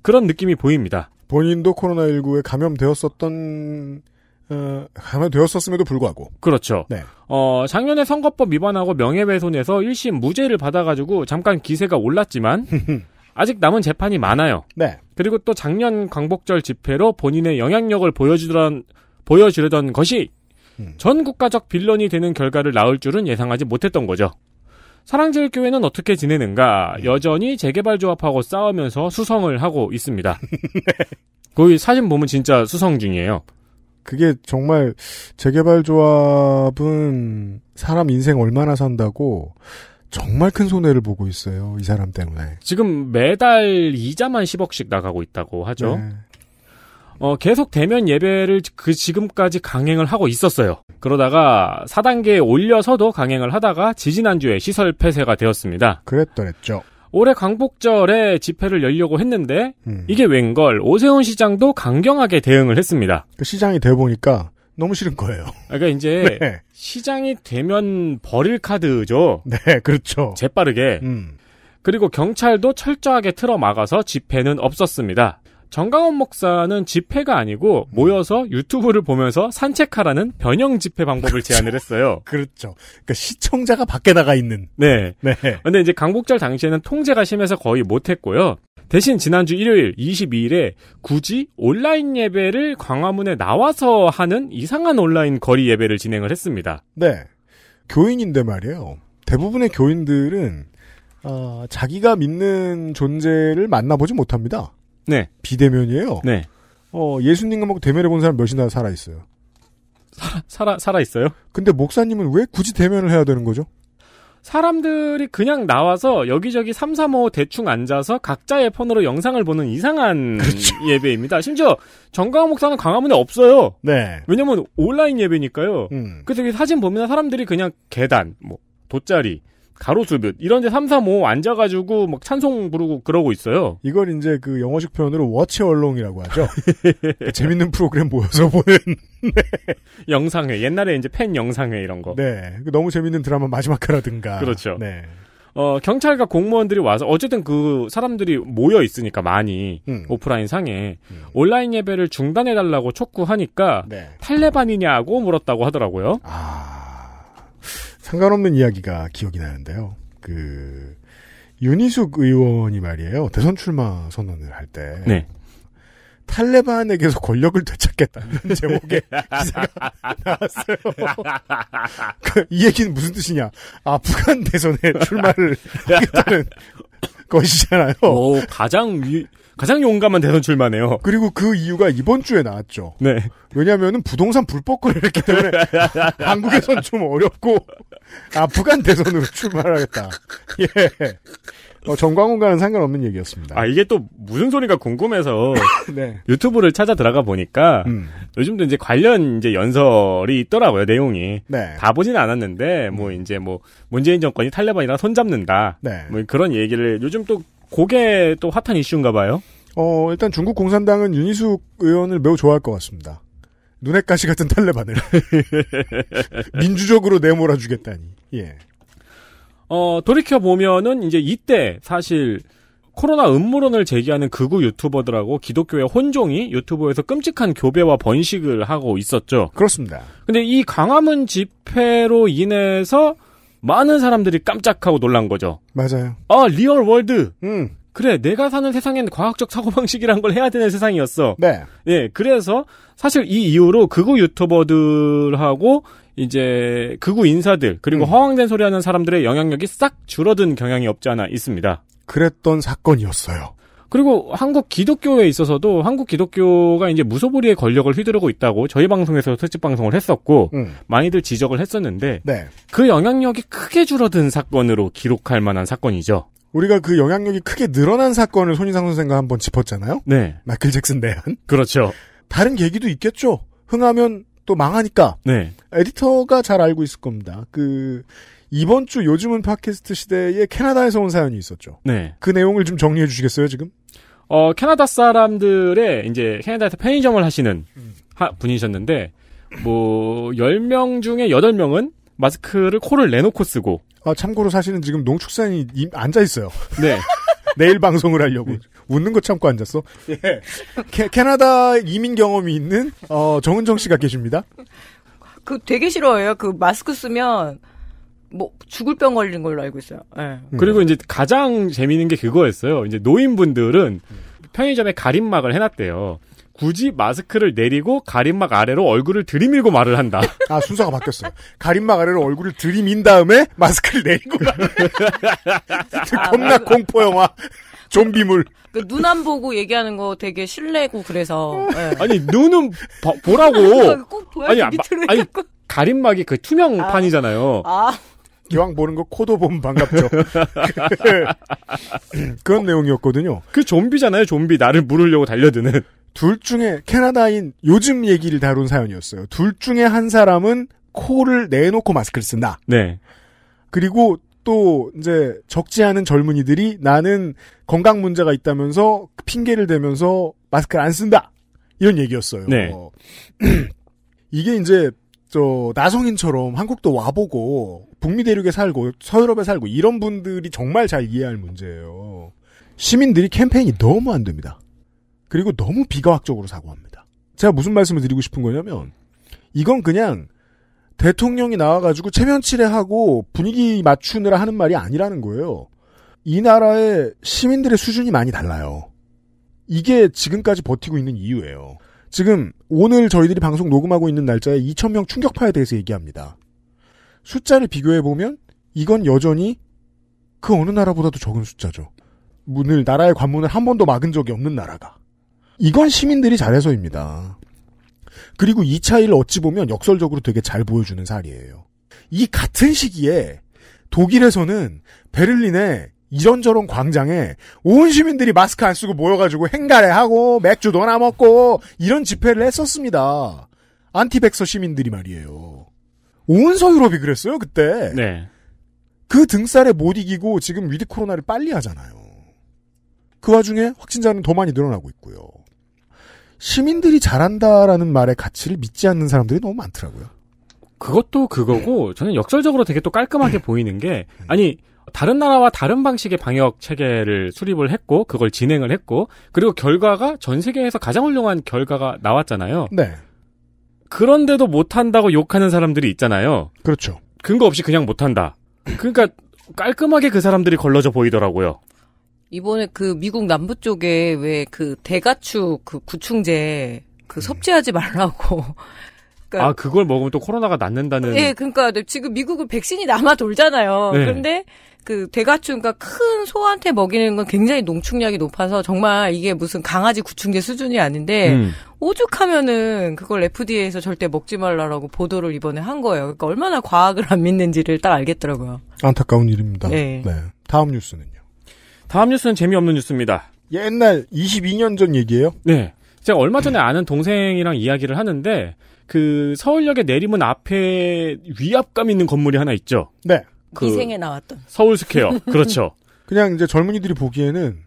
E: 그런 느낌이 보입니다.
A: 본인도 코로나19에 감염되었었던 어, 하나 되었었음에도 불구하고.
E: 그렇죠. 네. 어, 작년에 선거법 위반하고 명예훼손에서 1심 무죄를 받아가지고 잠깐 기세가 올랐지만, 아직 남은 재판이 많아요. 네. 그리고 또 작년 광복절 집회로 본인의 영향력을 보여주던, 보여주려던 것이 음. 전 국가적 빌런이 되는 결과를 낳을 줄은 예상하지 못했던 거죠. 사랑제일교회는 어떻게 지내는가? 음. 여전히 재개발 조합하고 싸우면서 수성을 하고 있습니다. 네. 거의 사진 보면 진짜 수성 중이에요.
A: 그게 정말 재개발 조합은 사람 인생 얼마나 산다고 정말 큰 손해를 보고 있어요. 이 사람 때문에.
E: 지금 매달 이자만 10억씩 나가고 있다고 하죠. 네. 어, 계속 대면 예배를 그 지금까지 강행을 하고 있었어요. 그러다가 4단계에 올려서도 강행을 하다가 지지난주에 시설 폐쇄가 되었습니다.
A: 그랬더랬죠.
E: 올해 광복절에 집회를 열려고 했는데 음. 이게 웬걸 오세훈 시장도 강경하게 대응을 했습니다. 그
A: 시장이 돼 보니까 너무 싫은 거예요.
E: 그러니까 이제 네. 시장이 되면 버릴 카드죠. 네, 그렇죠. 재빠르게. 음. 그리고 경찰도 철저하게 틀어 막아서 집회는 없었습니다. 정강원 목사는 집회가 아니고 모여서 유튜브를 보면서 산책하라는 변형 집회 방법을 그렇죠. 제안을 했어요. 그렇죠. 그러니까 시청자가 밖에 나가 있는. 네. 네. 근데 이제 강복절 당시에는 통제가 심해서 거의 못했고요. 대신 지난주 일요일 22일에 굳이 온라인 예배를 광화문에 나와서 하는 이상한 온라인 거리 예배를 진행을 했습니다.
A: 네. 교인인데 말이에요. 대부분의 교인들은 어, 자기가 믿는 존재를 만나보지 못합니다. 네. 비대면이에요. 네. 어, 예수님과 대면해 본 사람 몇이나 살아
E: 있어요. 살아 살아 살아 있어요?
A: 근데 목사님은 왜 굳이 대면을 해야 되는
E: 거죠? 사람들이 그냥 나와서 여기저기 삼삼오오 대충 앉아서 각자의 폰으로 영상을 보는 이상한 그렇죠. 예배입니다. 심지어 정강호 목사는 광화문에 없어요. 네. 왜냐면 온라인 예배니까요. 음. 그래서 사진 보면 사람들이 그냥 계단, 뭐 돗자리, 가로수듯 이런 데삼 3, 오 앉아가지고 막 찬송 부르고 그러고 있어요.
A: 이걸 이제 그 영어식 표현으로 워치 얼롱이라고 하죠. 그러니까 재밌는 프로그램 모여서 보는 네.
E: 영상회. 옛날에 이제 팬 영상회 이런 거. 네.
A: 그 너무 재밌는 드라마 마지막회라든가. 그렇죠. 네.
E: 어, 경찰과 공무원들이 와서 어쨌든 그 사람들이 모여 있으니까 많이 음. 오프라인 상에 음. 온라인 예배를 중단해 달라고 촉구하니까 네. 탈레반이냐고 물었다고 하더라고요. 아.
A: 상관없는 이야기가 기억이 나는데요. 그 윤희숙 의원이 말이에요. 대선 출마 선언을 할 때. 네. 탈레반에게서 권력을 되찾겠다는 제목의
E: 기사가 나왔어요.
A: 그, 이 얘기는 무슨 뜻이냐? 아프간 대선에 출마를 하겠다는 것이잖아요. 오, 가장 위, 가장 용감한 대선 출마네요. 그리고 그 이유가 이번 주에 나왔죠. 네. 왜냐면은 하 부동산 불법 거래를 했기 때문에 한국에선 좀 어렵고 아프간 대선으로 출발하겠다 예. 어, 정광훈과는 상관없는 얘기였습니다.
E: 아 이게 또 무슨 소리가 궁금해서 네. 유튜브를 찾아 들어가 보니까 음. 요즘도 이제 관련 이제 연설이 있더라고요 내용이 네. 다 보지는 않았는데 뭐 음. 뭐 이제 뭐 문재인 정권이 탈레반이랑 손잡는다 네. 뭐 그런 얘기를 요즘 또고게또 핫한 이슈인가 봐요.
A: 어 일단 중국 공산당은 윤희숙 의원을 매우 좋아할 것 같습니다. 눈에 가시 같은 탈레반을 민주적으로 내몰아 주겠다니. 예.
E: 어, 돌이켜 보면은 이제 이때 사실 코로나 음모론을 제기하는 극우 유튜버들하고 기독교의 혼종이 유튜브에서 끔찍한 교배와 번식을 하고 있었죠. 그렇습니다. 근데 이광화문 집회로 인해서 많은 사람들이 깜짝하고 놀란 거죠. 맞아요. 아, 리얼 월드. 음. 그래 내가 사는 세상엔 과학적 사고방식이란 걸 해야 되는 세상이었어. 네. 예, 그래서 사실 이 이후로 극우 유튜버들하고 이제 극우 인사들 그리고 음. 허황된 소리하는 사람들의 영향력이 싹 줄어든 경향이 없지 않아 있습니다. 그랬던 사건이었어요. 그리고 한국 기독교에 있어서도 한국 기독교가 이제 무소불위의 권력을 휘두르고 있다고 저희 방송에서 특집 방송을 했었고 음. 많이들 지적을 했었는데 네. 그 영향력이 크게 줄어든 사건으로 기록할 만한 사건이죠.
A: 우리가 그 영향력이 크게 늘어난 사건을 손희상 선생과 한번 짚었잖아요. 네. 마이클 잭슨 대한. 그렇죠. 다른 계기도 있겠죠. 흥하면 또 망하니까. 네. 에디터가 잘 알고 있을 겁니다. 그 이번 주 요즘은 팟캐스트 시대에 캐나다에서 온 사연이 있었죠. 네. 그 내용을 좀 정리해 주시겠어요, 지금?
E: 어, 캐나다 사람들의 이제 캐나다에서 편의점을 하시는 음. 하, 분이셨는데 뭐 10명 중에 8명은 마스크를 코를 내놓고 쓰고
A: 아, 참고로 사실은 지금 농축산이 앉아 있어요. 네. 내일 방송을 하려고 네. 웃는 거 참고 앉았어. 예. 캐, 나다 이민 경험이 있는 어, 정은정 씨가
E: 계십니다.
B: 그 되게 싫어해요. 그 마스크 쓰면 뭐 죽을 병 걸린 걸로 알고 있어요. 네.
E: 그리고 이제 가장 재미있는 게 그거였어요. 이제 노인분들은 편의점에 가림막을 해놨대요. 굳이 마스크를 내리고 가림막 아래로 얼굴을 들이밀고 말을 한다.
A: 아 순서가 바뀌었어요. 가림막 아래로 얼굴을 들이민 다음에 마스크를 내리고 아, 겁나 공포 영화 좀비물.
B: 그, 그 눈 안 보고 얘기하는 거 되게 실례고 그래서. 네.
E: 아니 눈은 바, 보라고. 그러니까 아니, 밑으로 아, 마, 아니 가림막이 그 투명판이잖아요. 아. 아. 기왕 보는
A: 거 코도 보면 반갑죠. 그런 내용이었거든요. 그 좀비잖아요, 좀비. 나를 물으려고 달려드는. 둘 중에 캐나다인 요즘 얘기를 다룬 사연이었어요. 둘 중에 한 사람은 코를 내놓고 마스크를 쓴다. 네. 그리고 또 이제 적지 않은 젊은이들이 나는 건강 문제가 있다면서 핑계를 대면서 마스크를 안 쓴다. 이런 얘기였어요. 네. 어, 이게 이제 저 나성인처럼 한국도 와보고 북미 대륙에 살고 서유럽에 살고 이런 분들이 정말 잘 이해할 문제예요. 시민들이 캠페인이 너무 안 됩니다. 그리고 너무 비과학적으로 사고합니다. 제가 무슨 말씀을 드리고 싶은 거냐면 이건 그냥 대통령이 나와가지고 체면치레하고 분위기 맞추느라 하는 말이 아니라는 거예요. 이 나라의 시민들의 수준이 많이 달라요. 이게 지금까지 버티고 있는 이유예요. 지금 오늘 저희들이 방송 녹음하고 있는 날짜에 2,000명 충격파에 대해서 얘기합니다. 숫자를 비교해보면 이건 여전히 그 어느 나라보다도 적은 숫자죠. 문을, 나라의 관문을 한 번도 막은 적이 없는 나라가. 이건 시민들이 잘해서입니다. 그리고 이 차이를 어찌 보면 역설적으로 되게 잘 보여주는 사례예요. 이 같은 시기에 독일에서는 베를린에 이런저런 광장에 온 시민들이 마스크 안 쓰고 모여가지고 행가래하고 맥주 도나 먹고 이런 집회를 했었습니다. 안티백서 시민들이 말이에요. 온 서유럽이 그랬어요 그때. 네. 그 등살에 못 이기고 지금 위드 코로나를 빨리 하잖아요. 그 와중에 확진자는 더 많이 늘어나고 있고요. 시민들이 잘한다라는 말의 가치를 믿지 않는 사람들이 너무 많더라고요.
E: 그것도 그거고 네. 저는 역설적으로 되게 또 깔끔하게 네. 보이는 게 네. 아니 다른 나라와 다른 방식의 방역 체계를 수립을 했고 그걸 진행을 했고 그리고 결과가 전 세계에서 가장 훌륭한 결과가 나왔잖아요. 네. 그런데도 못한다고 욕하는 사람들이 있잖아요. 그렇죠. 근거 없이 그냥 못한다. 그러니까 깔끔하게 그 사람들이 걸러져 보이더라고요.
B: 이번에 그 미국 남부 쪽에 왜 그 대가축 그 구충제 그 음. 섭취하지 말라고. 그러니까 아
E: 그걸 먹으면 또 코로나가 낫는다는. 예,
B: 그러니까 네, 지금 미국은 백신이 남아 돌잖아요. 네. 그런데 그 대가축 그러니까 큰 소한테 먹이는 건 굉장히 농축량이 높아서 정말 이게 무슨 강아지 구충제 수준이 아닌데 음. 오죽하면은 그걸 FDA에서 절대 먹지 말라라고 보도를 이번에 한 거예요. 그러니까 얼마나 과학을 안 믿는지를 딱 알겠더라고요.
E: 안타까운 일입니다. 네. 네. 다음 뉴스는요. 다음 뉴스는 재미없는 뉴스입니다. 옛날 22년 전 얘기예요? 네. 제가 얼마 전에 아는 동생이랑 이야기를 하는데 그 서울역에 내리면 앞에 위압감 있는 건물이 하나 있죠. 네. 그 미생에
B: 나왔던
A: 서울
E: 스퀘어. 그렇죠.
A: 그냥 이제 젊은이들이 보기에는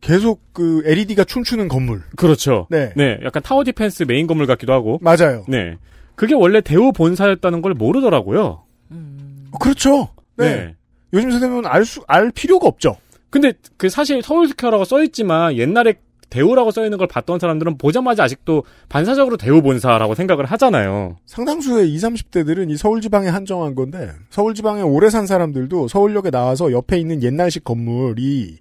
A: 계속 그 LED가 춤추는 건물. 그렇죠. 네.
E: 네. 약간 타워 디펜스 메인 건물 같기도 하고. 맞아요. 네. 그게 원래 대우 본사였다는 걸 모르더라고요. 음... 어, 그렇죠. 네. 네. 요즘 세대는 알 수, 알 필요가 없죠. 근데 그 사실 서울스퀘어라고 써있지만 옛날에 대우라고 써있는 걸 봤던 사람들은 보자마자 아직도 반사적으로 대우본사라고 생각을 하잖아요.
A: 상당수의 20, 30대들은 이 서울지방에 한정한 건데 서울지방에 오래 산 사람들도 서울역에 나와서 옆에 있는 옛날식 건물이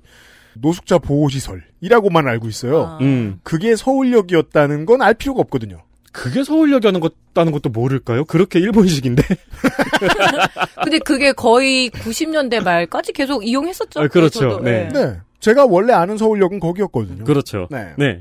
A: 노숙자 보호시설이라고만 알고 있어요. 아. 음. 그게 서울역이었다는 건 알 필요가 없거든요. 그게 서울역 이 하는 것,
E: 다는 것도 모를까요? 그렇게 일본식인데.
B: 근데 그게 거의 90년대 말까지 계속 이용했었죠. 아, 그렇죠. 네. 네.
E: 네. 제가 원래 아는 서울역은 거기였거든요. 그렇죠. 네. 네.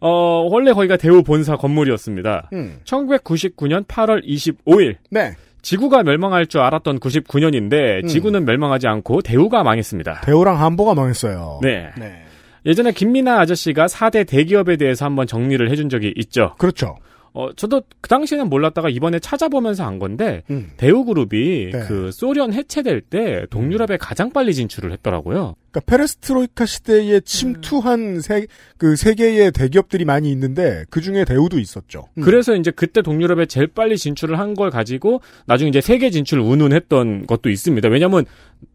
E: 어, 원래 거기가 대우 본사 건물이었습니다. 음. 1999년 8월 25일. 네. 지구가 멸망할 줄 알았던 99년인데 음. 지구는 멸망하지 않고 대우가 망했습니다.
A: 대우랑 한보가 망했어요.
E: 네. 네. 예전에 김민아 아저씨가 4대 대기업에 대해서 한번 정리를 해준 적이 있죠. 그렇죠. 어, 저도 그 당시에는 몰랐다가 이번에 찾아보면서 안 건데, 음. 대우그룹이 네. 그 소련 해체될 때 동유럽에 음. 가장 빨리 진출을 했더라고요.
A: 그러니까 페레스트로이카 시대에 침투한 음. 세, 그 세계의 대기업들이 많이 있는데 그 중에 대우도 있었죠.
E: 음. 그래서 이제 그때 동유럽에 제일 빨리 진출을 한 걸 가지고 나중에 이제 세계 진출 운운했던 것도 있습니다. 왜냐하면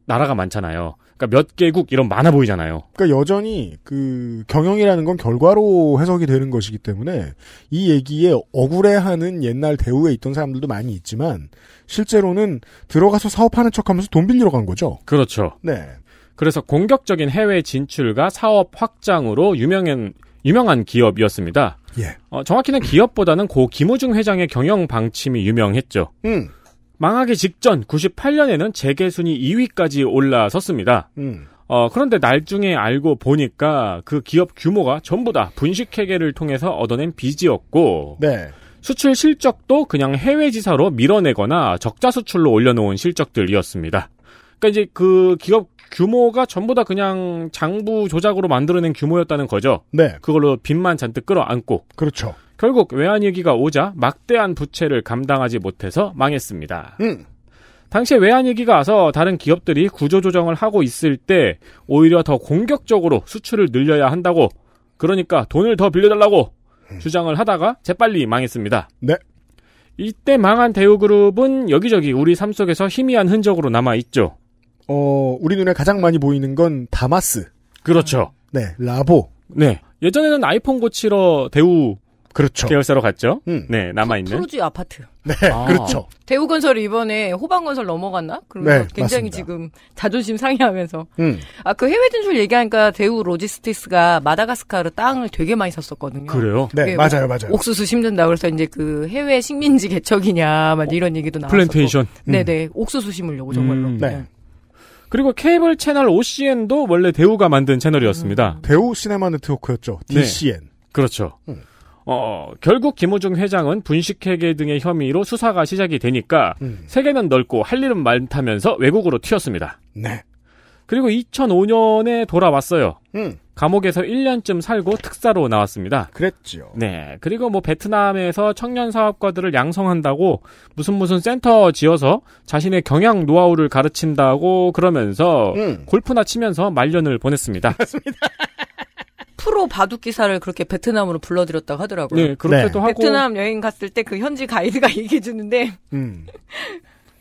E: 나라가 많잖아요. 그러니까 몇 개국 이런 많아 보이잖아요.
A: 그러니까 여전히 그 경영이라는 건 결과로 해석이 되는 것이기 때문에 이 얘기에 억울해하는 옛날 대우에 있던 사람들도 많이 있지만 실제로는 들어가서 사업하는 척하면서 돈 빌리러 간 거죠. 그렇죠. 네.
E: 그래서 공격적인 해외 진출과 사업 확장으로 유명한 유명한 기업이었습니다. 예. 어, 정확히는 기업보다는 고 김우중 회장의 경영 방침이 유명했죠. 음. 망하기 직전 98년에는 재계 순위 2위까지 올라섰습니다. 음. 어, 그런데 날중에 알고 보니까 그 기업 규모가 전부 다 분식회계를 통해서 얻어낸 빚이었고 네. 수출 실적도 그냥 해외 지사로 밀어내거나 적자 수출로 올려놓은 실적들이었습니다. 그러니까 이제 그 기업 규모가 전부 다 그냥 장부 조작으로 만들어낸 규모였다는 거죠. 네. 그걸로 빚만 잔뜩 끌어안고. 그렇죠. 결국 외환위기가 오자 막대한 부채를 감당하지 못해서 망했습니다. 음. 당시에 외환위기가 와서 다른 기업들이 구조조정을 하고 있을 때 오히려 더 공격적으로 수출을 늘려야 한다고 그러니까 돈을 더 빌려달라고 음. 주장을 하다가 재빨리 망했습니다. 네. 이때 망한 대우그룹은 여기저기 우리 삶 속에서 희미한 흔적으로 남아있죠.
A: 어, 우리 눈에 가장 많이 보이는 건 다마스. 그렇죠. 네, 라보.
E: 네. 예전에는 아이폰 고치러 대우 그렇죠. 계열사로 갔죠. 음. 네, 남아 있는 프로지
B: 아파트. 네, 아. 그렇죠. 대우건설 이번에 호방건설 넘어갔나? 그러면 네, 굉장히 맞습니다. 지금 자존심 상해하면서. 음. 아그 해외 진출 얘기하니까 대우 로지스티스가 마다가스카르 땅을 되게 많이 샀었거든요. 그래요? 네, 예, 맞아요, 뭐 맞아요. 옥수수 심는다 그래서 이제 그 해외 식민지 개척이냐, 막 이런 어, 얘기도 나왔고. 플랜테이션. 네, 음. 네, 네, 옥수수 심으려고 정말로.
E: 음. 네. 예. 그리고 케이블 채널 OCN도 원래 대우가 만든 채널이었습니다. 음. 대우 시네마 네트워크였죠. DCN. 네. 그렇죠. 음. 어, 결국 김호중 회장은 분식회계 등의 혐의로 수사가 시작이 되니까 음. 세계는 넓고 할 일은 많다면서 외국으로 튀었습니다. 네. 그리고 2005년에 돌아왔어요. 음. 감옥에서 1년쯤 살고 특사로 나왔습니다. 그랬죠 네. 그리고 뭐 베트남에서 청년 사업가들을 양성한다고 무슨 무슨 센터 지어서 자신의 경향 노하우를 가르친다고 그러면서 음. 골프나 치면서 말년을 보냈습니다. 맞습니다.
B: 프로 바둑 기사를 그렇게 베트남으로 불러들였다고 하더라고요. 네, 그렇게도 네. 하고 베트남 여행 갔을 때 그 현지 가이드가 얘기해 주는데 음.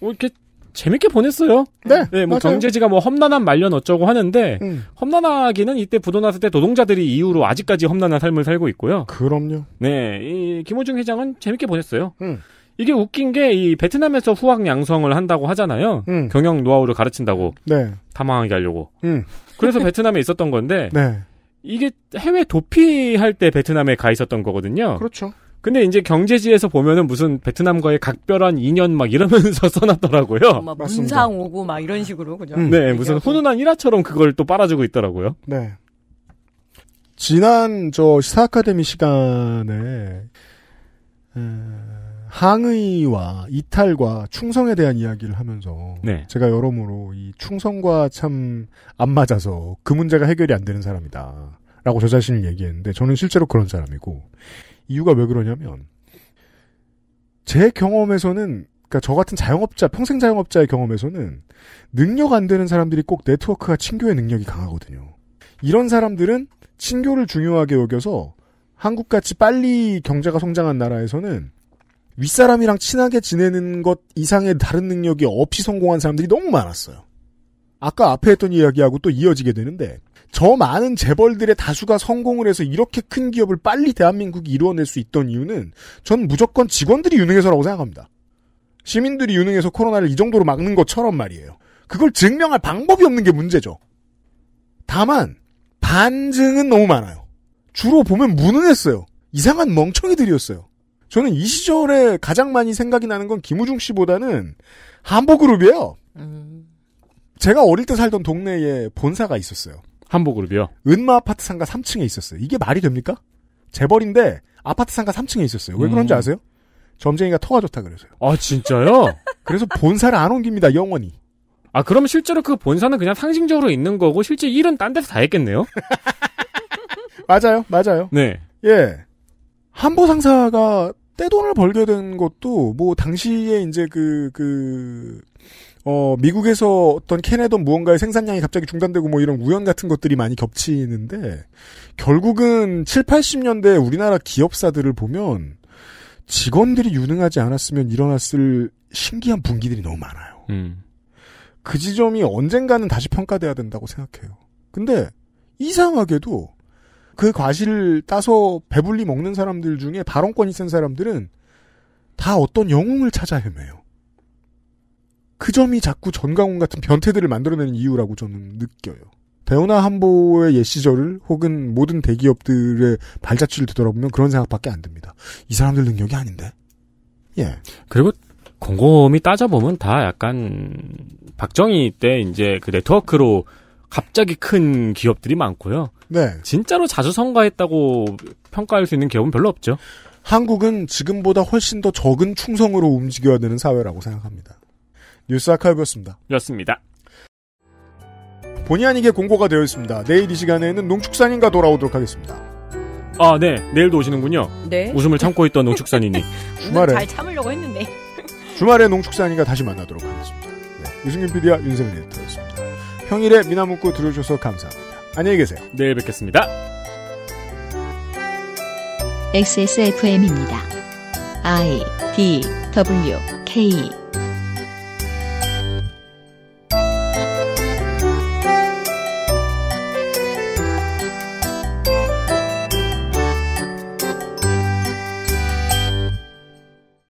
B: 뭐 이렇게
E: 재밌게 보냈어요. 네. 네, 뭐 경제지가 뭐 험난한 말년 어쩌고 하는데 음. 험난하기는 이때 부도 났을 때 노동자들이 이후로 아직까지 험난한 삶을 살고 있고요. 그럼요. 네, 이 김호중 회장은 재밌게 보냈어요. 음. 이게 웃긴 게 이 베트남에서 후학 양성을 한다고 하잖아요. 음. 경영 노하우를 가르친다고. 네. 타망하게 하려고. 음. 그래서 베트남에 있었던 건데 네. 이게 해외 도피할 때 베트남에 가 있었던 거거든요. 그렇죠. 근데 이제 경제지에서 보면은 무슨 베트남과의 각별한 인연 막 이러면서 써놨더라고요. 어, 막
B: 문상 오고 막 이런 식으로 그죠? 음. 네, 무슨
E: 훈훈한 일화처럼 그걸 또 빨아주고 있더라고요. 네.
A: 지난 저 시사 아카데미 시간에 항의와 이탈과 충성에 대한 이야기를 하면서 네. 제가 여러모로 이 충성과 참 안 맞아서 그 문제가 해결이 안 되는 사람이다. 라고 저 자신을 얘기했는데 저는 실제로 그런 사람이고 이유가 왜 그러냐면 제 경험에서는 그러니까 저 같은 자영업자 평생 자영업자의 경험에서는 능력 안 되는 사람들이 꼭 네트워크가 친교의 능력이 강하거든요. 이런 사람들은 친교를 중요하게 여겨서 한국같이 빨리 경제가 성장한 나라에서는 윗사람이랑 친하게 지내는 것 이상의 다른 능력이 없이 성공한 사람들이 너무 많았어요. 아까 앞에 했던 이야기하고 또 이어지게 되는데 저 많은 재벌들의 다수가 성공을 해서 이렇게 큰 기업을 빨리 대한민국이 이루어낼 수 있던 이유는 전 무조건 직원들이 유능해서라고 생각합니다. 시민들이 유능해서 코로나를 이 정도로 막는 것처럼 말이에요. 그걸 증명할 방법이 없는 게 문제죠. 다만 반증은 너무 많아요. 주로 보면 무능했어요. 이상한 멍청이들이었어요. 저는 이 시절에 가장 많이 생각이 나는 건 김우중 씨보다는 한보그룹이에요. 음. 제가 어릴 때 살던 동네에 본사가 있었어요. 한보그룹이요. 은마 아파트 상가 3층에 있었어요. 이게 말이 됩니까? 재벌인데 아파트 상가 3층에 있었어요. 왜 그런지 음. 아세요? 점쟁이가
E: 터가 좋다 그래서요. 아 진짜요? 그래서 본사를 안 옮깁니다. 영원히. 아 그럼 실제로 그 본사는 그냥 상징적으로 있는 거고 실제 일은 딴 데서 다 했겠네요.
A: 맞아요, 맞아요. 네. 예. 한보 상사가 떼돈을 벌게 된 것도 뭐 당시에 이제 그그 그 어, 미국에서 어떤 캐내던 무언가의 생산량이 갑자기 중단되고 뭐 이런 우연 같은 것들이 많이 겹치는데 결국은 7, 0 80년대 우리나라 기업사들을 보면 직원들이 유능하지 않았으면 일어났을 신기한 분기들이 너무 많아요. 음. 그 지점이 언젠가는 다시 평가돼야 된다고 생각해요. 근데 이상하게도 그 과실을 따서 배불리 먹는 사람들 중에 발언권이 센 사람들은 다 어떤 영웅을 찾아 헤매요. 그 점이 자꾸 전광훈 같은 변태들을 만들어내는 이유라고 저는 느껴요. 대우나 한보의 옛 시절을 혹은 모든 대기업들의 발자취를 되돌아보면 그런 생각밖에 안 듭니다. 이 사람들 능력이 아닌데. 예.
E: 그리고 곰곰이 따져보면 다 약간 박정희 때 이제 그 네트워크로 갑자기 큰 기업들이 많고요. 네. 진짜로 자주 성가했다고 평가할 수 있는 기업은 별로 없죠. 한국은 지금보다 훨씬 더 적은
A: 충성으로 움직여야 되는 사회라고 생각합니다. 뉴스 아카이브였습니다. 였습니다. 본의 아니게 공고가 되어 있습니다. 내일 이 시간에는 농축산인가 돌아오도록 하겠습니다.
E: 아, 네. 내일도 오시는군요. 네. 웃음을 참고 있던 농축산인이.
B: 주말에. 잘 참으려고 했는데.
A: 주말에 농축산인가 다시 만나도록 하겠습니다. 네. 유승균 PD와 윤세민 에터였습니다 평일에 미나문구 들어주셔서 감사합니다. 안녕히 계세요. 내일 뵙겠습니다.
B: XSFM입니다. I D W K